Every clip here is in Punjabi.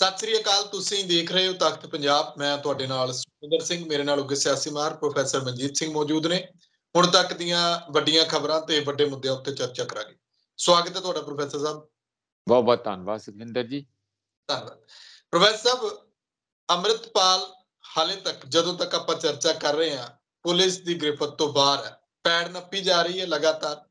ਸਤਿ ਸ੍ਰੀ ਅਕਾਲ ਤੁਸੀਂ ਦੇਖ ਰਹੇ ਹੋ ਤਖਤ ਪੰਜਾਬ ਮੈਂ ਤੁਹਾਡੇ ਨਾਲ ਸੁਖਿੰਦਰ ਸਿੰਘ ਮੇਰੇ ਨਾਲ ਉਗੇ ਸਿਆਸੀ ਮਾਰ ਪ੍ਰੋਫੈਸਰ ਮਨਜੀਤ ਸਿੰਘ ਮੌਜੂਦ ਨੇ ਹੁਣ ਤੱਕ ਦੀਆਂ ਵੱਡੀਆਂ ਖਬਰਾਂ ਤੇ ਵੱਡੇ ਮੁੱਦਿਆਂ ਉੱਤੇ ਚਰਚਾ ਕਰਾਂਗੇ ਸਵਾਗਤ ਹੈ ਤੁਹਾਡਾ ਪ੍ਰੋਫੈਸਰ ਸਾਹਿਬ ਬਹੁਤ ਬਹੁਤ ਧੰਨਵਾਦ ਸੁਖਿੰਦਰ ਜੀ ਧੰਨਵਾਦ ਪ੍ਰੋਫੈਸਰ ਸਾਹਿਬ ਅਮਰਿਤਪਾਲ ਹਾਲੇ ਤੱਕ ਜਦੋਂ ਤੱਕ ਆਪਾਂ ਚਰਚਾ ਕਰ ਰਹੇ ਹਾਂ ਪੁਲਿਸ ਦੀ ਗ੍ਰਿਫਤ ਤੋਂ ਬਾਹਰ ਹੈ ਪੈੜ ਨੱਪੀ ਜਾ ਰਹੀ ਹੈ ਲਗਾਤਾਰ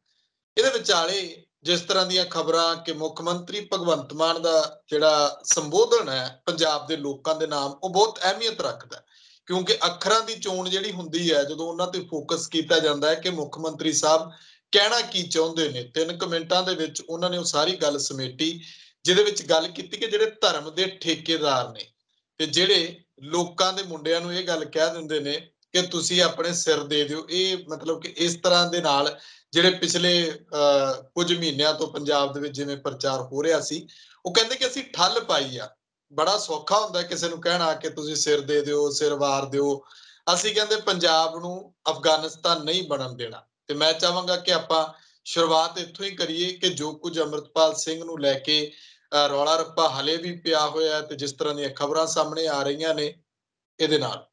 ਇਹਦੇ ਵਿਚਾਲੇ ਜਿਸ ਤਰ੍ਹਾਂ ਦੀਆਂ ਖਬਰਾਂ ਕਿ ਮੁੱਖ ਮੰਤਰੀ ਭਗਵੰਤ ਮਾਨ ਦਾ ਜਿਹੜਾ ਸੰਬੋਧਨ ਹੈ ਪੰਜਾਬ ਦੇ ਲੋਕਾਂ ਦੇ ਨਾਮ ਉਹ ਬਹੁਤ ਅਹਿਮੀਅਤ ਰੱਖਦਾ ਕਿਉਂਕਿ ਅੱਖਰਾਂ ਦੀ ਚੋਣ ਜਿਹੜੀ ਹੁੰਦੀ ਹੈ ਜਦੋਂ ਉਹਨਾਂ ਤੇ ਫੋਕਸ ਕੀਤਾ ਜਾਂਦਾ ਹੈ ਕਿ ਮੁੱਖ ਮੰਤਰੀ ਸਾਹਿਬ ਕਹਿਣਾ ਕੀ ਚਾਹੁੰਦੇ ਨੇ ਤਿੰਨ ਕਮੈਂਟਾਂ ਦੇ ਵਿੱਚ ਉਹਨਾਂ ਨੇ ਉਹ ਸਾਰੀ ਗੱਲ ਸਮੇਟੀ ਜਿਹਦੇ ਵਿੱਚ ਗੱਲ ਕੀਤੀ ਕਿ ਜਿਹੜੇ ਧਰਮ ਦੇ ਠੇਕੇਦਾਰ ਨੇ ਤੇ ਜਿਹੜੇ ਲੋਕਾਂ ਦੇ ਮੁੰਡਿਆਂ ਨੂੰ ਇਹ ਗੱਲ ਕਹਿ ਦਿੰਦੇ ਨੇ ਕਿ ਤੁਸੀਂ ਆਪਣੇ ਸਿਰ ਦੇ ਦਿਓ ਇਹ ਮਤਲਬ ਕਿ ਇਸ ਤਰ੍ਹਾਂ ਦੇ ਨਾਲ ਜਿਹੜੇ ਪਿਛਲੇ ਕੁਝ ਮਹੀਨਿਆਂ ਤੋਂ ਪੰਜਾਬ ਦੇ ਵਿੱਚ ਜਿਵੇਂ ਪ੍ਰਚਾਰ ਹੋ ਰਿਹਾ ਸੀ ਉਹ ਕਹਿੰਦੇ ਕਿ ਅਸੀਂ ਠੱਲ ਪਾਈ ਆ ਬੜਾ ਸੌਖਾ ਹੁੰਦਾ ਕਿਸੇ ਨੂੰ ਕਹਿਣਾ ਕਿ ਤੁਸੀਂ ਸਿਰ ਦੇ ਦਿਓ ਸਿਰ ਵਾਰ ਦਿਓ ਅਸੀਂ ਕਹਿੰਦੇ ਪੰਜਾਬ ਨੂੰ ਅਫਗਾਨਿਸਤਾਨ ਨਹੀਂ ਬਣਨ ਦੇਣਾ ਤੇ ਮੈਂ ਚਾਹਾਂਗਾ ਕਿ ਆਪਾਂ ਸ਼ੁਰੂਆਤ ਇੱਥੋਂ ਹੀ ਕਰੀਏ ਕਿ ਜੋ ਕੁਝ ਅਮਰਤਪਾਲ ਸਿੰਘ ਨੂੰ ਲੈ ਕੇ ਰੌਲਾ ਰੱਪਾ ਹਲੇ ਵੀ ਪਿਆ ਹੋਇਆ ਤੇ ਜਿਸ ਤਰ੍ਹਾਂ ਦੀਆਂ ਖਬਰਾਂ ਸਾਹਮਣੇ ਆ ਰਹੀਆਂ ਨੇ ਇਹਦੇ ਨਾਲ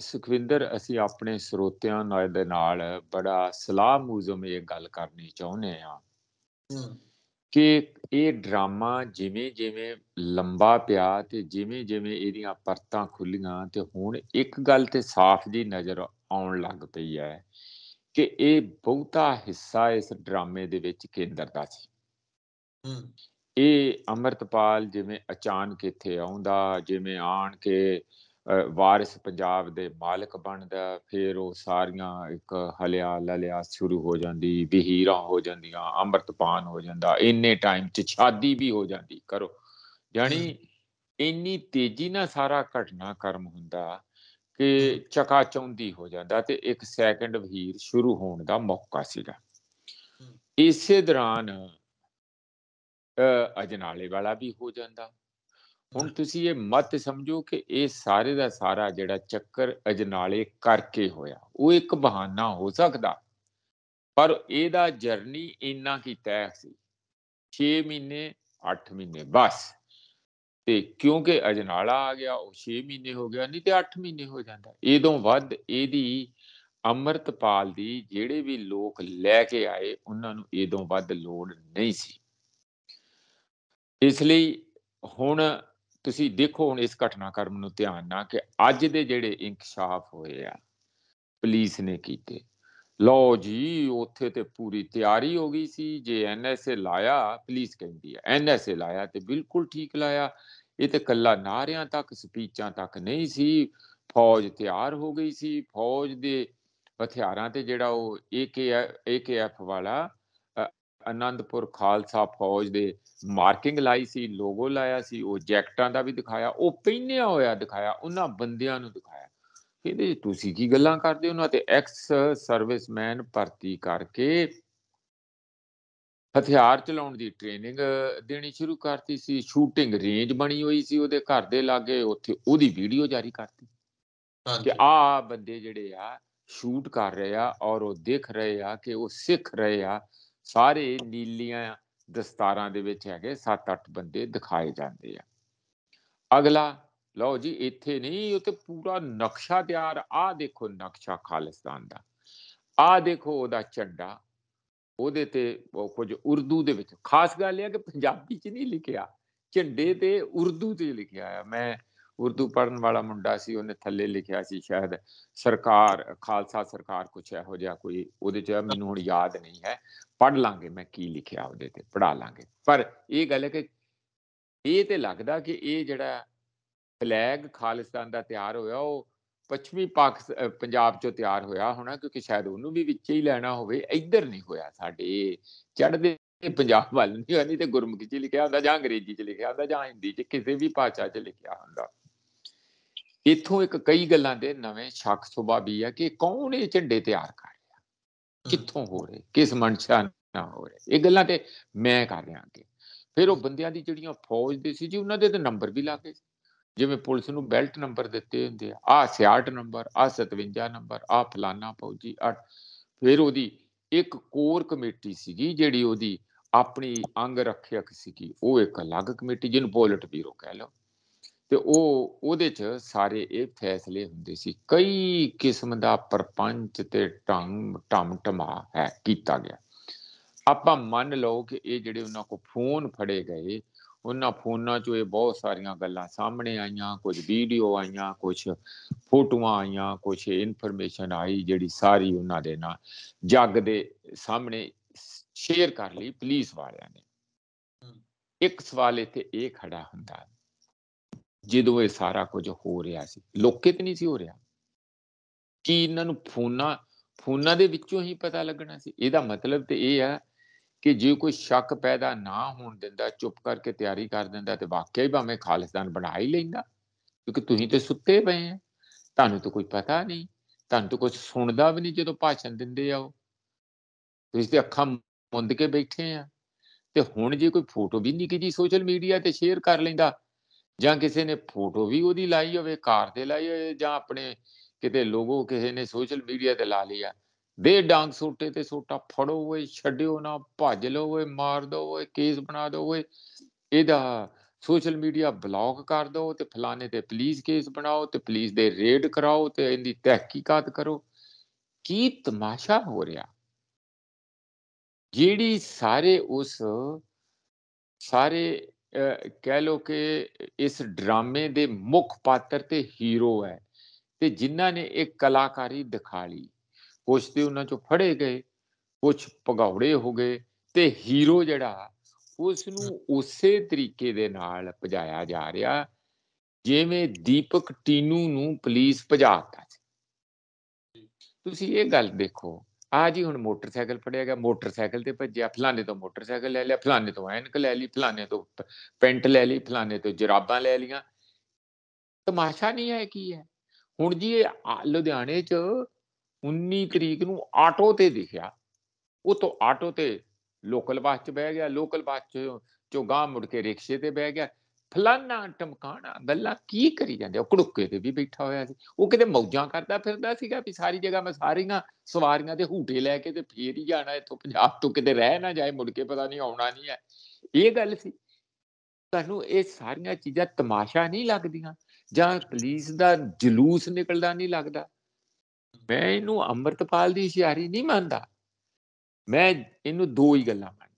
ਸੁਖਵਿੰਦਰ ਅਸੀਂ ਆਪਣੇ ਸਰੋਤਿਆਂ ਨਾਲ ਦੇ ਨਾਲ ਬੜਾ ਸਲਾਹ ਮੂਜ਼ਮ ਇਹ ਗੱਲ ਕਰਨੀ ਚਾਹੁੰਦੇ ਆ ਕਿ ਇਹ ਡਰਾਮਾ ਜਿਵੇਂ ਜਿਵੇਂ ਲੰਬਾ ਪਿਆ ਤੇ ਜਿਵੇਂ ਜਿਵੇਂ ਇਹਦੀਆਂ ਪਰਤਾਂ ਖੁੱਲੀਆਂ ਤੇ ਹੁਣ ਇੱਕ ਗੱਲ ਤੇ ਸਾਫ਼ ਜੀ ਨਜ਼ਰ ਆਉਣ ਲੱਗ ਪਈ ਹੈ ਕਿ ਇਹ ਬਹੁਤਾ ਹਿੱਸਾ ਇਸ ਡਰਾਮੇ ਦੇ ਵਿੱਚ ਕੇਂਦਰ ਦਾ ਸੀ ਇਹ ਅਮਰਤਪਾਲ ਜਿਵੇਂ ਅਚਾਨਕ ਇੱਥੇ ਆਉਂਦਾ ਜਿਵੇਂ ਆਣ ਕੇ ਵਾਰਿਸ ਪੰਜਾਬ ਦੇ ਮਾਲਕ ਬਣਦਾ ਫਿਰ ਉਹ ਸਾਰੀਆਂ ਇੱਕ ਹਲਿਆ ਲਲਿਆ ਸ਼ੁਰੂ ਹੋ ਜਾਂਦੀ ਬਹੀਰਾ ਹੋ ਜਾਂਦੀਆਂ ਅੰਮ੍ਰਿਤਪਾਨ ਹੋ ਜਾਂਦਾ ਇੰਨੇ ਟਾਈਮ 'ਚ ਛਾਦੀ ਵੀ ਹੋ ਜਾਂਦੀ ਕਰੋ ਯਾਨੀ ਇੰਨੀ ਤੇਜ਼ੀ ਨਾਲ ਸਾਰਾ ਘਟਨਾ ਕਰਮ ਹੁੰਦਾ ਕਿ ਚਕਾ ਚੌਂਦੀ ਹੋ ਜਾਂਦਾ ਤੇ ਇੱਕ ਸੈਕਿੰਡ ਵਹੀਰ ਸ਼ੁਰੂ ਹੋਣ ਦਾ ਮੌਕਾ ਸੀਗਾ ਇਸੇ ਦੌਰਾਨ ਅਜਨਾਲੇ ਵਾਲਾ ਵੀ ਹੋ ਜਾਂਦਾ ਹੁਣ ਤੁਸੀਂ ਇਹ ਮਤ ਸਮਝੋ ਕਿ ਇਹ ਸਾਰੇ ਦਾ ਸਾਰਾ ਜਿਹੜਾ ਚੱਕਰ ਅਜਨਾਲੇ ਕਰਕੇ ਹੋਇਆ ਉਹ ਇੱਕ ਬਹਾਨਾ ਹੋ ਸਕਦਾ ਪਰ ਇਹਦਾ ਜਰਨੀ ਇੰਨਾ ਕੀ ਤੈਅ ਸੀ 6 ਮਹੀਨੇ 8 ਮਹੀਨੇ ਬਸ ਤੇ ਕਿਉਂਕਿ ਅਜਨਾਲਾ ਆ ਗਿਆ ਉਹ 6 ਮਹੀਨੇ ਹੋ ਗਿਆ ਨਹੀਂ ਤੇ 8 ਮਹੀਨੇ ਹੋ ਜਾਂਦਾ ਇਦੋਂ ਵੱਧ ਇਹਦੀ ਅੰਮ੍ਰਿਤਪਾਲ ਦੀ ਜਿਹੜੇ ਵੀ ਲੋਕ ਲੈ ਕੇ ਆਏ ਉਹਨਾਂ ਨੂੰ ਇਦੋਂ ਵੱਧ ਲੋੜ ਨਹੀਂ ਸੀ ਇਸ ਲਈ ਹੁਣ ਤੁਸੀਂ ਦੇਖੋ ਹੁਣ ਇਸ ਘਟਨਾਕ੍ਰਮ ਨੂੰ ਧਿਆਨ ਨਾਲ ਕਿ ਅੱਜ ਦੇ ਜਿਹੜੇ ਇਨਕਸ਼ਾਫ ਹੋਏ ਆ ਪੁਲਿਸ ਨੇ ਕੀਤੇ ਲਓ ਜੀ ਉੱਥੇ ਤੇ ਪੂਰੀ ਤਿਆਰੀ ਹੋ ਗਈ ਸੀ ਜੇ ਐਨਐਸਏ ਲਾਇਆ ਪੁਲਿਸ ਕਹਿੰਦੀ ਹੈ ਐਨਐਸਏ ਲਾਇਆ ਤੇ ਬਿਲਕੁਲ ਠੀਕ ਲਾਇਆ ਇਹ ਤੇ ਕੱਲਾ ਨਾਰਿਆਂ ਤੱਕ ਸਪੀਚਾਂ ਤੱਕ ਨਹੀਂ ਸੀ ਫੌਜ ਤਿਆਰ ਹੋ ਗਈ ਸੀ ਫੌਜ ਦੇ ਹਥਿਆਰਾਂ ਤੇ ਜਿਹੜਾ ਉਹ ਏਕੇ ਏਕੇਐਫ ਵਾਲਾ ਅਨੰਦਪੁਰ ਖਾਲਸਾ ਫੌਜ ਦੇ ਮਾਰਕਿੰਗ ਲਾਈ ਸੀ ਲੋਗੋ ਲਾਇਆ ਸੀ ਉਹ ਜੈਕਟਾਂ ਦਾ ਵੀ ਦਿਖਾਇਆ ਉਹ ਪਹਿਨਿਆ ਹੋਇਆ ਦਿਖਾਇਆ ਉਹਨਾਂ ਬੰਦਿਆਂ ਨੂੰ ਦਿਖਾਇਆ ਕਹਿੰਦੇ ਤੁਸੀਂ ਕੀ ਗੱਲਾਂ ਕਰਦੇ ਉਹਨਾਂ ਤੇ ਐਕਸ ਸਰਵਿਸਮੈਨ ਭਰਤੀ ਕਰਕੇ ਹਥਿਆਰ ਚਲਾਉਣ ਦੀ ਟ੍ਰੇਨਿੰਗ ਦੇਣੀ ਸ਼ੁਰੂ ਕਰਤੀ ਸੀ ਸ਼ੂਟਿੰਗ ਰੇਂਜ ਬਣੀ ਹੋਈ ਸੀ ਉਹਦੇ ਘਰ ਦੇ ਲਾਗੇ ਉੱਥੇ ਉਹਦੀ ਵੀਡੀਓ ਜਾਰੀ ਕਰਤੀ ਕਿ ਆ ਬੰਦੇ ਜਿਹੜੇ ਆ ਸ਼ੂਟ ਕਰ ਰਹੇ ਆ ਔਰ ਉਹ ਦੇਖ ਰਹੇ ਆ ਕਿ ਉਹ ਸਿੱਖ ਰਹੇ ਆ ਸਾਰੇ ਨੀਲੀਆਂ ਦਸਤਾਰਾਂ ਦੇ ਵਿੱਚ ਹੈਗੇ 7-8 ਬੰਦੇ ਦਿਖਾਏ ਜਾਂਦੇ ਆ ਅਗਲਾ ਲਓ ਜੀ ਇੱਥੇ ਨਹੀਂ ਉੱਤੇ ਪੂਰਾ ਨਕਸ਼ਾ ਤਿਆਰ ਆ ਦੇਖੋ ਨਕਸ਼ਾ ਖਾਲਿਸਤਾਨ ਦਾ ਆ ਦੇਖੋ ਉਹਦਾ ਚੱਡਾ ਉਹਦੇ ਤੇ ਕੁਝ ਉਰਦੂ ਦੇ ਵਿੱਚ ਖਾਸ ਗੱਲ ਇਹ ਹੈ ਕਿ ਪੰਜਾਬੀ 'ਚ ਨਹੀਂ ਲਿਖਿਆ ਝੰਡੇ ਤੇ ਉਰਦੂ ਤੇ ਲਿਖਿਆ ਆ ਮੈਂ ਉਰਦੂ ਪੜਨ ਵਾਲਾ ਮੁੰਡਾ ਸੀ ਉਹਨੇ ਥੱਲੇ ਲਿਖਿਆ ਸੀ ਸ਼ਾਇਦ ਸਰਕਾਰ ਖਾਲਸਾ ਸਰਕਾਰ ਕੁਛ ਇਹੋ ਜਿਹਾ ਕੋਈ ਉਹਦੇ ਚ ਮੈਨੂੰ ਹੁਣ ਯਾਦ ਨਹੀਂ ਹੈ ਪੜ ਲਾਂਗੇ ਮੈਂ ਕੀ ਲਿਖਿਆ ਉਹਦੇ ਤੇ ਪੜਾ ਲਾਂਗੇ ਪਰ ਇਹ ਗੱਲ ਹੈ ਕਿ ਇਹ ਤੇ ਲੱਗਦਾ ਕਿ ਇਹ ਜਿਹੜਾ ਫਲੈਗ ਖਾਲਿਸਤਾਨ ਦਾ ਤਿਆਰ ਹੋਇਆ ਉਹ ਪੱਛਮੀ ਪਾਕ ਪੰਜਾਬ ਚੋਂ ਤਿਆਰ ਹੋਇਆ ਹੋਣਾ ਕਿਉਂਕਿ ਸ਼ਾਇਦ ਉਹਨੂੰ ਵੀ ਵਿੱਚ ਹੀ ਲੈਣਾ ਹੋਵੇ ਇੱਧਰ ਨਹੀਂ ਹੋਇਆ ਸਾਡੇ ਚੜਦੇ ਪੰਜਾਬ ਵੱਲ ਨਹੀਂ ਹੋਇਆ ਨਹੀਂ ਤੇ ਗੁਰਮੁਖੀ ਚ ਲਿਖਿਆ ਹੁੰਦਾ ਜਾਂ ਅੰਗਰੇਜ਼ੀ ਚ ਲਿਖਿਆ ਹੁੰਦਾ ਜਾਂ ਹਿੰਦੀ ਚ ਕਿਸੇ ਵੀ ਭਾਸ਼ਾ ਚ ਲਿਖਿਆ ਹੁੰਦਾ ਇਥੋਂ ਇੱਕ ਕਈ ਗੱਲਾਂ ਦੇ ਨਵੇਂ ਸ਼ੱਕ ਸੁਭਾ ਵੀ ਆ ਕਿ ਕੌਣ ਇਹ ਝੰਡੇ ਤਿਆਰ ਕਰ ਰਿਹਾ ਕਿੱਥੋਂ ਹੋ ਰਹੇ ਕਿਸ ਮਨਸ਼ਾ ਨਾਲ ਹੋ ਰਹੇ ਇਹ ਗੱਲਾਂ ਤੇ ਮੈਂ ਕਰ ਰਿਹਾ ਕਿ ਫਿਰ ਉਹ ਬੰਦਿਆਂ ਦੀ ਜਿਹੜੀਆਂ ਫੌਜ ਦੇ ਸੀ ਜੀ ਉਹਨਾਂ ਦੇ ਤੇ ਨੰਬਰ ਵੀ ਲਾ ਕੇ ਜਿਵੇਂ ਪੁਲਿਸ ਨੂੰ ਬੈਲਟ ਨੰਬਰ ਦਿੱਤੇ ਹੁੰਦੇ ਆ ਆ 66 ਨੰਬਰ ਆ 57 ਨੰਬਰ ਆ ਫਲਾਨਾ ਫੌਜੀ ਆ ਫਿਰ ਉਹਦੀ ਇੱਕ ਕੋਰ ਕਮੇਟੀ ਸੀਗੀ ਜਿਹੜੀ ਉਹਦੀ ਆਪਣੀ ਅੰਗ ਰੱਖਿਅਕ ਸੀਗੀ ਉਹ ਇੱਕ ਅਲੱਗ ਕਮੇਟੀ ਜਿਹਨੂੰ ਪੋਲਿਟ ਬੀਰੋ ਕਹਿ ਲਓ ਤੇ ਉਹ ਉਹਦੇ 'ਚ ਸਾਰੇ ਇਹ ਫੈਸਲੇ ਹੁੰਦੇ ਸੀ ਕਈ ਕਿਸਮ ਦਾ ਪਰਪੰਚ ਤੇ ਢੰਗ ਟਮ ਟਮਾ ਹੈ ਕੀਤਾ ਗਿਆ ਆਪਾਂ ਮੰਨ ਲਓ ਕਿ ਇਹ ਜਿਹੜੇ ਉਹਨਾਂ ਕੋ ਫੋਨ ਫੜੇ ਗਏ ਉਹਨਾਂ ਫੋਨਾਂ 'ਚੋਂ ਇਹ ਬਹੁਤ ਸਾਰੀਆਂ ਗੱਲਾਂ ਸਾਹਮਣੇ ਆਈਆਂ ਕੁਝ ਵੀਡੀਓ ਆਈਆਂ ਕੁਝ ਫੋਟੋਆਂ ਆਈਆਂ ਕੁਝ ਇਨਫੋਰਮੇਸ਼ਨ ਆਈ ਜਿਹੜੀ ਸਾਰੀ ਉਹਨਾਂ ਦੇ ਨਾਲ ਜੱਗ ਦੇ ਸਾਹਮਣੇ ਸ਼ੇਅਰ ਕਰ ਲਈ ਪੁਲਿਸ ਵਾਲਿਆਂ ਨੇ ਇੱਕ ਸਵਾਲ ਇੱਥੇ ਇਹ ਖੜਾ ਹੁੰਦਾ ਜਦੋਂ ਇਹ ਸਾਰਾ ਕੁਝ ਹੋ ਰਿਹਾ ਸੀ ਲੋਕੇ ਤੇ ਨਹੀਂ ਸੀ ਹੋ ਰਿਹਾ ਕੀ ਇਹਨਾਂ ਨੂੰ ਫੋਨਾਂ ਫੋਨਾਂ ਦੇ ਵਿੱਚੋਂ ਹੀ ਪਤਾ ਲੱਗਣਾ ਸੀ ਇਹਦਾ ਮਤਲਬ ਤੇ ਇਹ ਆ ਕਿ ਜੇ ਕੋਈ ਸ਼ੱਕ ਪੈਦਾ ਨਾ ਹੋਣ ਦਿੰਦਾ ਚੁੱਪ ਕਰਕੇ ਤਿਆਰੀ ਕਰ ਦਿੰਦਾ ਤੇ ਵਾਕਿਆ ਹੀ ਭਾਵੇਂ ਖਾਲਿਸਤਾਨ ਬਣਾ ਹੀ ਲੈਂਦਾ ਕਿਉਂਕਿ ਤੁਸੀਂ ਤੇ ਸੁੱਤੇ ਪਏ ਆ ਤੁਹਾਨੂੰ ਤਾਂ ਕੋਈ ਪਤਾ ਨਹੀਂ ਤੁਹਾਨੂੰ ਤਾਂ ਕੁਝ ਸੁਣਦਾ ਵੀ ਨਹੀਂ ਜਦੋਂ ਭਾਸ਼ਣ ਦਿੰਦੇ ਆ ਉਹ ਤੁਸੀਂ ਤੇ ਅੱਖਾਂ ਮੁੰਦ ਕੇ ਬੈਠੇ ਆ ਤੇ ਹੁਣ ਜੇ ਕੋਈ ਫੋਟੋ ਵੀ ਨਹੀਂ ਜੀ ਸੋਸ਼ਲ ਮੀਡੀਆ ਤੇ ਸ਼ੇਅਰ ਕਰ ਲੈਂਦਾ ਜਾਂ ਕਿਸੇ ਨੇ ਫੋਟੋ ਵੀ ਉਹਦੀ ਲਾਈ ਹੋਵੇ ਕਾਰ ਤੇ ਲਾਈ ਹੋਵੇ ਜਾਂ ਆਪਣੇ ਕਿਤੇ ਲੋਗੋ ਕਿਸੇ ਨੇ ਸੋਸ਼ਲ ਮੀਡੀਆ ਤੇ ਲਾ ਲਿਆ ਦੇ ਡਾਂਗ ਸੋਟੇ ਤੇ ਸੋਟਾ ਫੜੋ ਓਏ ਛੱਡਿਓ ਨਾ ਭੱਜ ਲਓ ਓਏ ਮਾਰ ਦੋ ਓਏ ਕੇਸ ਬਣਾ ਦੋ ਓਏ ਇਹਦਾ ਸੋਸ਼ਲ ਮੀਡੀਆ ਬਲੌਕ ਕਰ ਦਿਓ ਤੇ ਫਲਾਣੇ ਤੇ ਪੁਲਿਸ ਕੇਸ ਬਣਾਓ ਤੇ ਪੁਲਿਸ ਦੇ ਰੇਡ ਕਰਾਓ ਤੇ ਇਹਦੀ ਤਹਿਕੀਕਾਤ ਕਰੋ ਕੀ ਤਮਾਸ਼ਾ ਹੋ ਰਿਹਾ ਜਿਹੜੀ ਸਾਰੇ ਉਸ ਸਾਰੇ ਕਹਿ ਲੋ ਕਿ ਇਸ ਡਰਾਮੇ ਦੇ ਮੁੱਖ ਪਾਤਰ ਤੇ ਹੀਰੋ ਹੈ ਤੇ ਜਿਨ੍ਹਾਂ ਨੇ ਇਹ ਕਲਾਕਾਰੀ ਦਿਖਾ ਲਈ ਕੁਝ ਤੇ ਉਹਨਾਂ ਚੋਂ ਫੜੇ ਗਏ ਕੁਝ ਪਗੌੜੇ ਹੋ ਗਏ ਤੇ ਹੀਰੋ ਜਿਹੜਾ ਉਸ ਨੂੰ ਉਸੇ ਤਰੀਕੇ ਦੇ ਨਾਲ ਭਜਾਇਆ ਜਾ ਰਿਹਾ ਜਿਵੇਂ ਦੀਪਕ ਟੀਨੂ ਨੂੰ ਪੁਲਿਸ ਭਜਾਤਾ ਸੀ ਤੁਸੀਂ ਇਹ ਗੱਲ ਦੇਖੋ ਆ ਜੀ ਹੁਣ ਮੋਟਰਸਾਈਕਲ ਫੜਿਆ ਗਿਆ ਮੋਟਰਸਾਈਕਲ ਤੇ ਭੱਜਿਆ ਫਲਾਣੇ ਤੋਂ ਮੋਟਰਸਾਈਕਲ ਲੈ ਲਿਆ ਫਲਾਣੇ ਤੋਂ ਐਨਕ ਲੈ ਲਈ ਫਲਾਣੇ ਤੋਂ ਪੈਂਟ ਲੈ ਲਈ ਫਲਾਣੇ ਤੋਂ ਜਰਾਬਾਂ ਲੈ ਲੀਆਂ ਤਮਾਸ਼ਾ ਨਹੀਂ ਹੈ ਕੀ ਹੈ ਹੁਣ ਜੀ ਲੁਧਿਆਣੇ 'ਚ 19 ਤਰੀਕ ਨੂੰ ਆਟੋ ਤੇ ਦਿਖਿਆ ਉਹ ਤੋਂ ਆਟੋ ਤੇ ਲੋਕਲ ਬੱਸ 'ਚ ਬਹਿ ਗਿਆ ਲੋਕਲ ਬੱਸ ਜੋ ਗਾਂ ਮੁੜ ਕੇ ਰਿਕਸ਼ੇ ਤੇ ਬਹਿ ਗਿਆ ਫਲਾਨਾ ਟਮਕਾਣਾ ਗੱਲਾਂ ਕੀ ਕਰੀ ਜਾਂਦੇ ਉਹ ਕੁੜੁੱਕੇ ਤੇ ਵੀ ਬੈਠਾ ਹੋਇਆ ਸੀ ਉਹ ਕਿਤੇ ਮੌਜਾਂ ਕਰਦਾ ਫਿਰਦਾ ਸੀਗਾ ਵੀ ਸਾਰੀ ਜਗ੍ਹਾ ਮੈਂ ਸਾਰੀਆਂ ਸਵਾਰੀਆਂ ਦੇ ਹੂਟੇ ਲੈ ਕੇ ਤੇ ਫੇਰ ਹੀ ਜਾਣਾ ਇੱਥੋਂ ਪੰਜਾਬ ਤੋਂ ਕਿਤੇ ਰਹਿ ਨਾ ਜਾਏ ਮੁੜ ਕੇ ਪਤਾ ਨਹੀਂ ਆਉਣਾ ਨਹੀਂ ਹੈ ਇਹ ਗੱਲ ਸੀ ਤੁਹਾਨੂੰ ਇਹ ਸਾਰੀਆਂ ਚੀਜ਼ਾਂ ਤਮਾਸ਼ਾ ਨਹੀਂ ਲੱਗਦੀਆਂ ਜਾਂ ਪੁਲਿਸ ਦਾ ਜਲੂਸ ਨਿਕਲਦਾ ਨਹੀਂ ਲੱਗਦਾ ਮੈਂ ਇਹਨੂੰ ਅੰਮ੍ਰਿਤਪਾਲ ਦੀ ਇਸ਼ਾਰੀ ਨਹੀਂ ਮੰਨਦਾ ਮੈਂ ਇਹਨੂੰ ਦੋ ਹੀ ਗੱਲਾਂ ਮੰਨਦਾ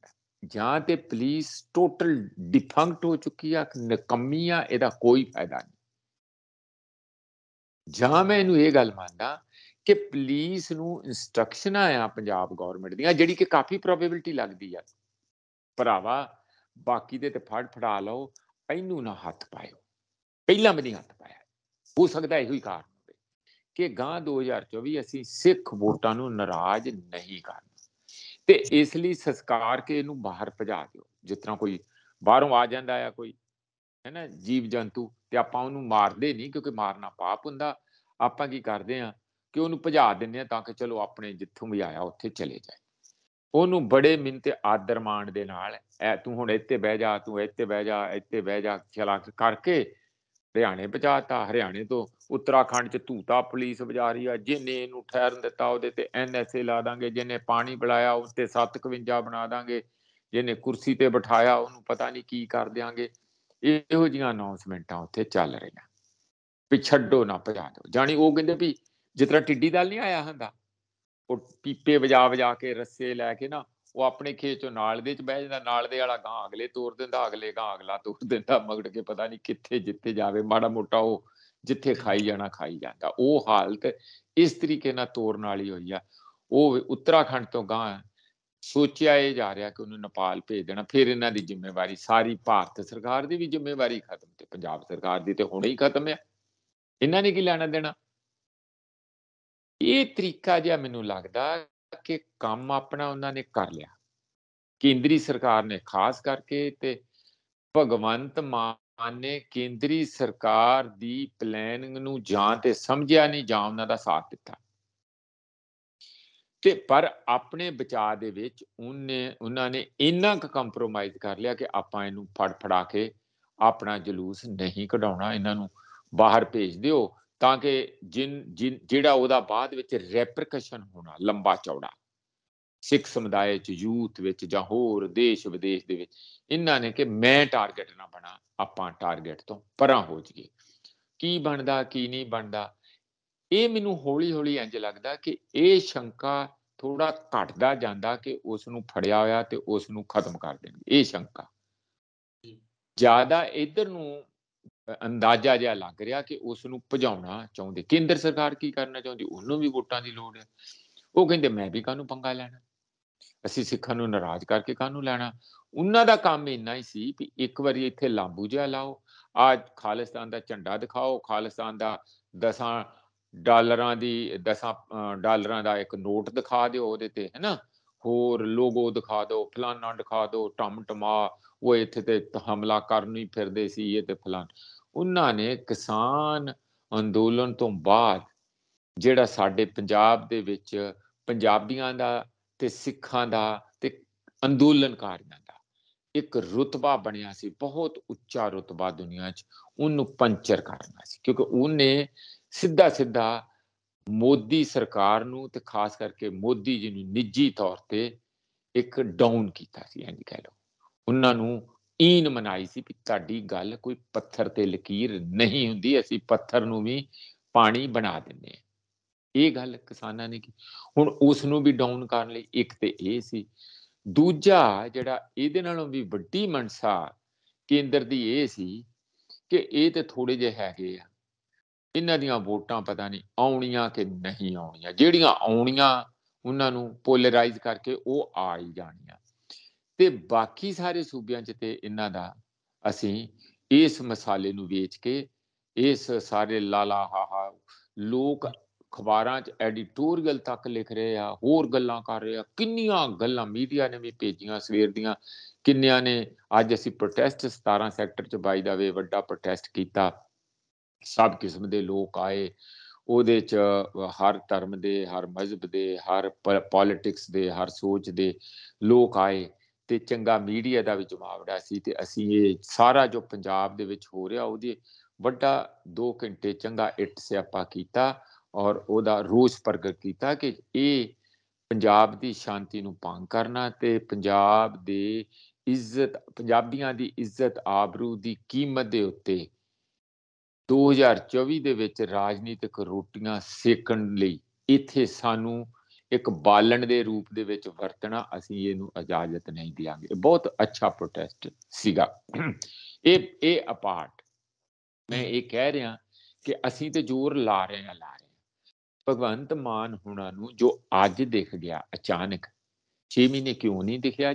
ਜਾਂ ਤੇ ਪੁਲਿਸ ਟੋਟਲ ਡਿਫੰਕਟ ਹੋ ਚੁੱਕੀ ਆ ਨਕਮੀ ਆ ਇਹਦਾ ਕੋਈ ਫਾਇਦਾ ਨਹੀਂ ਜਾਂ ਮੈਂ ਇਹਨੂੰ ਇਹ ਗੱਲ ਮੰਨਦਾ ਕਿ ਪੁਲਿਸ ਨੂੰ ਇਨਸਟਰਕਸ਼ਨਾਂ ਆ ਪੰਜਾਬ ਗਵਰਨਮੈਂਟ ਦੀਆਂ ਜਿਹੜੀ ਕਿ ਕਾਫੀ ਪ੍ਰੋਬੇਬਿਲਟੀ ਲੱਗਦੀ ਆ ਭਰਾਵਾ ਬਾਕੀ ਦੇ ਤੇ ਫੜ ਫੜਾ ਲਓ ਇਹਨੂੰ ਨਾ ਹੱਥ ਪਾਇਓ ਪਹਿਲਾਂ ਵੀ ਨਹੀਂ ਹੱਥ ਪਾਇਆ ਹੋ ਸਕਦਾ ਇਹੋ ਹੀ ਕਾਰਨ ਹੋਵੇ ਕਿ ਗਾਂ 2024 ਅਸੀਂ ਸਿੱਖ ਵੋਟਾਂ ਨੂੰ ਨਾਰਾਜ਼ ਨਹੀਂ ਕਰਨਾ ਤੇ ਇਸ ਲਈ ਸੰਸਕਾਰ ਕੇ ਇਹਨੂੰ ਬਾਹਰ ਭਜਾ ਦਿਓ ਜਿਸ ਤਰ੍ਹਾਂ ਕੋਈ ਬਾਹਰੋਂ ਆ ਜਾਂਦਾ ਆ ਕੋਈ ਹੈ ਨਾ ਜੀਵ ਜੰਤੂ ਤੇ ਆਪਾਂ ਉਹਨੂੰ ਮਾਰਦੇ ਨਹੀਂ ਕਿਉਂਕਿ ਮਾਰਨਾ ਪਾਪ ਹੁੰਦਾ ਆਪਾਂ ਕੀ ਕਰਦੇ ਆ ਕਿ ਉਹਨੂੰ ਭਜਾ ਦਿੰਦੇ ਆ ਤਾਂ ਕਿ ਚਲੋ ਆਪਣੇ ਜਿੱਥੋਂ ਵੀ ਆਇਆ ਉੱਥੇ ਚਲੇ ਜਾਏ ਉਹਨੂੰ ਬੜੇ ਮਿੰਨ ਤੇ ਆਦਰ ਮਾਣ ਦੇ ਨਾਲ ਐ ਤੂੰ ਹੁਣ ਇੱਥੇ ਬਹਿ ਜਾ ਤੂੰ ਇੱਥੇ ਬਹਿ ਜਾ ਇੱਥੇ ਬਹਿ ਜਾ ਚਲਾ ਕਰਕੇ ਹਰਿਆਣੇ ਭਜਾਤਾ ਹਰਿਆਣੇ ਤੋਂ ਉੱਤਰਾਖੰਡ ਚ ਧੂਤਾ ਪੁਲਿਸ ਵਜਾ ਰਹੀ ਆ ਜਿਨੇ ਇਹਨੂੰ ਠਹਿਰਨ ਦਿੱਤਾ ਉਹਦੇ ਤੇ ਐਨਐਸਏ ਲਾ ਦਾਂਗੇ ਜਿਨੇ ਪਾਣੀ ਬੁਲਾਇਆ ਉਸ ਤੇ 751 ਬਣਾ ਦਾਂਗੇ ਜਿਨੇ ਕੁਰਸੀ ਤੇ ਬਿਠਾਇਆ ਉਹਨੂੰ ਪਤਾ ਨਹੀਂ ਕੀ ਕਰ ਦਿਆਂਗੇ ਇਹੋ ਜੀਆਂ ਅਨਾਉਂਸਮੈਂਟਾਂ ਉੱਥੇ ਚੱਲ ਰਹੀਆਂ ਵੀ ਛੱਡੋ ਨਾ ਭਜਾ ਦਿਓ ਜਾਨੀ ਉਹ ਕਹਿੰਦੇ ਵੀ ਜਿਤਨਾ ਟਿੱਡੀ ਦਲ ਨਹੀਂ ਆਇਆ ਹੁੰਦਾ ਉਹ ਪੀਪੇ ਵਜਾ ਵਜਾ ਕੇ ਰੱਸੇ ਲੈ ਕੇ ਨਾ ਉਹ ਆਪਣੇ ਖੇਤ ਚੋਂ ਨਾਲ ਦੇ ਚ ਬਹਿ ਜਾਂਦਾ ਨਾਲ ਦੇ ਵਾਲਾ ਗਾਂ ਅਗਲੇ ਤੋਰ ਦਿੰਦਾ ਅਗਲੇ ਗਾਂ ਅਗਲਾ ਤੋਰ ਦਿੰਦਾ ਮਗੜ ਕੇ ਪਤਾ ਨਹੀਂ ਕਿੱਥੇ ਜਿੱਥੇ ਜਾਵੇ ਮਾੜਾ ਮੋਟਾ ਉਹ ਜਿੱਥੇ ਖਾਈ ਜਾਣਾ ਖਾਈ ਜਾਂਦਾ ਉਹ ਹਾਲਤ ਇਸ ਤਰੀਕੇ ਨਾਲ ਤੋਰਨ ਵਾਲੀ ਹੋਈ ਆ ਉਹ ਉੱਤਰਾਖੰਡ ਤੋਂ ਗਾਂ ਸੋਚਿਆ ਇਹ ਜਾ ਰਿਹਾ ਕਿ ਉਹਨੂੰ ਨੇਪਾਲ ਭੇਜ ਦੇਣਾ ਫਿਰ ਇਹਨਾਂ ਦੀ ਜ਼ਿੰਮੇਵਾਰੀ ਸਾਰੀ ਭਾਰਤ ਸਰਕਾਰ ਦੀ ਵੀ ਜ਼ਿੰਮੇਵਾਰੀ ਖਤਮ ਤੇ ਪੰਜਾਬ ਸਰਕਾਰ ਦੀ ਤੇ ਹੁਣੇ ਹੀ ਖਤਮ ਆ ਇਹਨਾਂ ਨੇ ਕੀ ਲੈਣਾ ਦੇਣਾ ਇਹ ਤਰੀਕਾ ਜਿਹਾ ਮੈਨੂੰ ਲੱਗਦਾ ਕਿ ਕੰਮ ਆਪਣਾ ਉਹਨਾਂ ਨੇ ਕਰ ਲਿਆ ਕੇਂਦਰੀ ਸਰਕਾਰ ਨੇ ਖਾਸ ਕਰਕੇ ਤੇ ਭਗਵੰਤ ਮਾਨ ਨੇ ਕੇਂਦਰੀ ਸਰਕਾਰ ਦੀ ਪਲੈਨਿੰਗ ਨੂੰ ਜਾਂ ਤੇ ਸਮਝਿਆ ਨਹੀਂ ਜਾਂ ਉਹਨਾਂ ਦਾ ਸਾਥ ਦਿੱਤਾ ਤੇ ਪਰ ਆਪਣੇ ਬਚਾ ਦੇ ਵਿੱਚ ਉਹਨੇ ਉਹਨਾਂ ਨੇ ਇੰਨਾ ਕੁ ਕੰਪਰੋਮਾਈਜ਼ ਕਰ ਲਿਆ ਕਿ ਆਪਾਂ ਇਹਨੂੰ ਫੜ ਫੜਾ ਕੇ ਆਪਣਾ ਜਲੂਸ ਨਹੀਂ ਕਢਾਉਣਾ ਇਹਨਾਂ ਨੂੰ ਬਾਹਰ ਭੇਜ ਦਿਓ ਤਾਂ ਕਿ ਜਿਨ ਜਿਹੜਾ ਉਹਦਾ ਬਾਅਦ ਵਿੱਚ ਰੈਪਰਕਸ਼ਨ ਹੋਣਾ ਲੰਬਾ ਚੌੜਾ ਸਿੱਖ ਸਮੁਦਾਇ ਚ ਯੂਥ ਵਿੱਚ ਜਾਂ ਹੋਰ ਦੇਸ਼ ਵਿਦੇਸ਼ ਦੇ ਵਿੱਚ ਇਹਨਾਂ ਨੇ ਕਿ ਮੈਂ ਟਾਰਗੇਟ ਨਾ ਬਣਾ ਆਪਾਂ ਟਾਰਗੇਟ ਤੋਂ ਪਰਾਂ ਹੋ ਜਾਈਏ ਕੀ ਬਣਦਾ ਕੀ ਨਹੀਂ ਬਣਦਾ ਇਹ ਮੈਨੂੰ ਹੌਲੀ ਹੌਲੀ ਇੰਜ ਲੱਗਦਾ ਕਿ ਇਹ ਸ਼ੰਕਾ ਥੋੜਾ ਘਟਦਾ ਜਾਂਦਾ ਕਿ ਉਸ ਨੂੰ ਫੜਿਆ ਹੋਇਆ ਤੇ ਉਸ ਨੂੰ ਖਤਮ ਕਰ ਦੇਣਗੇ ਇਹ ਸ਼ੰਕਾ ਜਿਆਦਾ ਇਧਰ ਨੂੰ ਅੰਦਾਜ਼ਾ ਜਿਹਾ ਲੱਗ ਰਿਹਾ ਕਿ ਉਸ ਨੂੰ ਭਜਾਉਣਾ ਚਾਹੁੰਦੇ ਕੇਂਦਰ ਸਰਕਾਰ ਕੀ ਕਰਨਾ ਚਾਹੁੰਦੀ ਉਹਨੂੰ ਵੀ ਵੋਟਾਂ ਦੀ ਲੋੜ ਹੈ ਉਹ ਕਹਿੰਦੇ ਮੈਂ ਵੀ ਕਾਹਨੂੰ ਪੰਗਾ ਲੈਣਾ ਅਸੀਂ ਸਿੱਖਾਂ ਨੂੰ ਨਾਰਾਜ਼ ਕਰਕੇ ਕਾਹਨੂੰ ਲੈਣਾ ਉਹਨਾਂ ਦਾ ਕੰਮ ਇੰਨਾ ਹੀ ਸੀ ਕਿ ਇੱਕ ਵਾਰੀ ਇੱਥੇ ਲਾਂਬੂ ਜਿਹਾ ਲਾਓ ਆਜ ਖਾਲਿਸਤਾਨ ਦਾ ਝੰਡਾ ਦਿਖਾਓ ਖਾਲਿਸਤਾਨ ਦਾ ਦਸਾਂ ਡਾਲਰਾਂ ਦੀ ਦਸਾਂ ਡਾਲਰਾਂ ਦਾ ਇੱਕ ਨੋਟ ਦਿਖਾ ਦਿਓ ਉਹਦੇ ਤੇ ਹੈਨਾ ਹੋਰ ਲੋਗੋ ਦਿਖਾ ਦਿਓ ਫਲਾਨਾ ਦਿਖਾ ਦਿਓ ਟਮ ਟਮਾ ਉਹ ਇੱਥੇ ਤੇ ਹਮਲਾ ਕਰਨ ਹੀ ਫਿਰਦੇ ਸੀ ਇਹ ਤੇ ਫਲਾਨ ਉਹਨਾਂ ਨੇ ਕਿਸਾਨ ਅੰਦੋਲਨ ਤੋਂ ਬਾਅਦ ਜਿਹੜਾ ਸਾਡੇ ਪੰਜਾਬ ਦੇ ਵਿੱਚ ਪੰਜਾਬੀਆਂ ਦਾ ਤੇ ਸਿੱਖਾਂ ਦਾ ਤੇ ਅੰਦੋਲਨਕਾਰੀਆਂ ਦਾ ਇੱਕ ਰੁਤਬਾ ਬਣਿਆ ਸੀ ਬਹੁਤ ਉੱਚਾ ਰੁਤਬਾ ਦੁਨੀਆ 'ਚ ਉਹਨੂੰ ਪੰਚਰ ਕਰਨਾ ਸੀ ਕਿਉਂਕਿ ਉਹਨੇ ਸਿੱਧਾ ਸਿੱਧਾ ਮੋਦੀ ਸਰਕਾਰ ਨੂੰ ਤੇ ਖਾਸ ਕਰਕੇ ਮੋਦੀ ਜੀ ਨੂੰ ਨਿੱਜੀ ਤੌਰ ਤੇ ਇੱਕ ਡਾਊਨ ਕੀਤਾ ਸੀ ਐਂ ਕਹਿ ਲਓ ਉਹਨਾਂ ਨੂੰ ਈਨ ਮਨਾਈ ਸੀ ਕਿ ਤੁਹਾਡੀ ਗੱਲ ਕੋਈ ਪੱਥਰ ਤੇ ਲਕੀਰ ਨਹੀਂ ਹੁੰਦੀ ਅਸੀਂ ਪੱਥਰ ਨੂੰ ਵੀ ਪਾਣੀ ਬਣਾ ਦਿੰਦੇ ਆ ਇਹ ਗੱਲ ਕਿਸਾਨਾਂ ਨੇ ਕੀ ਹੁਣ ਉਸ ਨੂੰ ਵੀ ਡਾਊਨ ਕਰਨ ਲਈ ਇੱਕ ਤੇ ਇਹ ਸੀ ਦੂਜਾ ਜਿਹੜਾ ਇਹਦੇ ਨਾਲੋਂ ਵੀ ਵੱਡੀ ਮਨਸਾ ਕੇਂਦਰ ਦੀ ਇਹ ਸੀ ਕਿ ਇਹ ਤੇ ਥੋੜੇ ਜਿਹੇ ਹੈਗੇ ਆ ਇਹਨਾਂ ਦੀਆਂ ਵੋਟਾਂ ਪਤਾ ਨਹੀਂ ਆਉਣੀਆਂ ਕਿ ਨਹੀਂ ਆਉਣੀਆਂ ਜਿਹੜੀਆਂ ਆਉਣੀਆਂ ਉਹਨਾਂ ਨੂੰ ਪੋਲਰਾਈਜ਼ ਕਰਕੇ ਉਹ ਆ ਹੀ ਜਾਣੀਆਂ ਤੇ ਬਾਕੀ ਸਾਰੇ ਸੂਬਿਆਂ 'ਚ ਤੇ ਇਹਨਾਂ ਦਾ ਅਸੀਂ ਇਸ ਮਸਾਲੇ ਨੂੰ ਵੇਚ ਕੇ ਇਸ ਸਾਰੇ ਲਾਲਾ ਹਾਹਾ ਲੋਕ ਖਬਰਾਂ 'ਚ ਐਡੀਟੋਰੀਅਲ ਤੱਕ ਲਿਖ ਰਹੇ ਆ ਹੋਰ ਗੱਲਾਂ ਕਰ ਰਹੇ ਆ ਕਿੰਨੀਆਂ ਗੱਲਾਂ ਮੀਡੀਆ ਨੇ ਵੀ ਭੇਜੀਆਂ ਸਵੇਰ ਦੀਆਂ ਕਿੰਨਿਆਂ ਨੇ ਅੱਜ ਅਸੀਂ ਪ੍ਰੋਟੈਸਟ 17 ਸੈਕਟਰ 'ਚ ਬਾਈ ਦਾ ਵੇ ਵੱਡਾ ਪ੍ਰੋਟੈਸਟ ਕੀਤਾ ਸਭ ਕਿਸਮ ਦੇ ਲੋਕ ਆਏ ਉਹਦੇ 'ਚ ਹਰ ਧਰਮ ਦੇ ਹਰ ਮਜ਼ਹਬ ਦੇ ਹਰ ਪੋਲਿਟਿਕਸ ਦੇ ਹਰ ਸੋਚ ਦੇ ਲੋਕ ਆਏ ਤੇ ਚੰਗਾ ਮੀਡੀਆ ਦਾ ਵੀ ਜਮਾਵੜਾ ਸੀ ਤੇ ਅਸੀਂ ਇਹ ਸਾਰਾ ਜੋ ਪੰਜਾਬ ਦੇ ਵਿੱਚ ਹੋ ਰਿਹਾ ਉਹਦੇ ਵੱਡਾ 2 ਘੰਟੇ ਚੰਗਾ ਇੱਟ ਸਿਆਪਾ ਕੀਤਾ ਔਰ ਉਹਦਾ ਰੋਸ ਪ੍ਰਗਟ ਕੀਤਾ ਕਿ ਇਹ ਪੰਜਾਬ ਦੀ ਸ਼ਾਂਤੀ ਨੂੰ ਭੰਗ ਕਰਨਾ ਤੇ ਪੰਜਾਬ ਦੇ ਇੱਜ਼ਤ ਪੰਜਾਬੀਆਂ ਦੀ ਇੱਜ਼ਤ ਆਬਰੂ ਦੀ ਕੀਮਤ ਦੇ ਉੱਤੇ 2024 ਦੇ ਵਿੱਚ ਰਾਜਨੀਤਿਕ ਰੋਟੀਆਂ ਸੇਕਣ ਲਈ ਇੱਥੇ ਸਾਨੂੰ ਇੱਕ ਬਾਲਣ ਦੇ ਰੂਪ ਦੇ ਵਿੱਚ ਵਰਤਣਾ ਅਸੀਂ ਇਹਨੂੰ ਇਜਾਜ਼ਤ ਨਹੀਂ ਦਿਆਂਗੇ ਬਹੁਤ ਅੱਛਾ ਪ੍ਰੋਟੈਸਟ ਸੀਗਾ ਇਹ ਇਹ ਅਪਾਰਟ ਮੈਂ ਇਹ ਕਹਿ ਰਿਹਾ ਕਿ ਅਸੀਂ ਤੇ ਜ਼ੋਰ ਲਾ ਰਹੇ ਆ ਲਾ ਰਹੇ ਹਾਂ ਭਗਵੰਤ ਮਾਨ ਹੁਣਾਂ ਨੂੰ ਜੋ ਅੱਜ ਦਿਖ ਗਿਆ ਅਚਾਨਕ 6 ਮਹੀਨੇ ਕਿਉਂ ਨਹੀਂ ਦਿਖਿਆ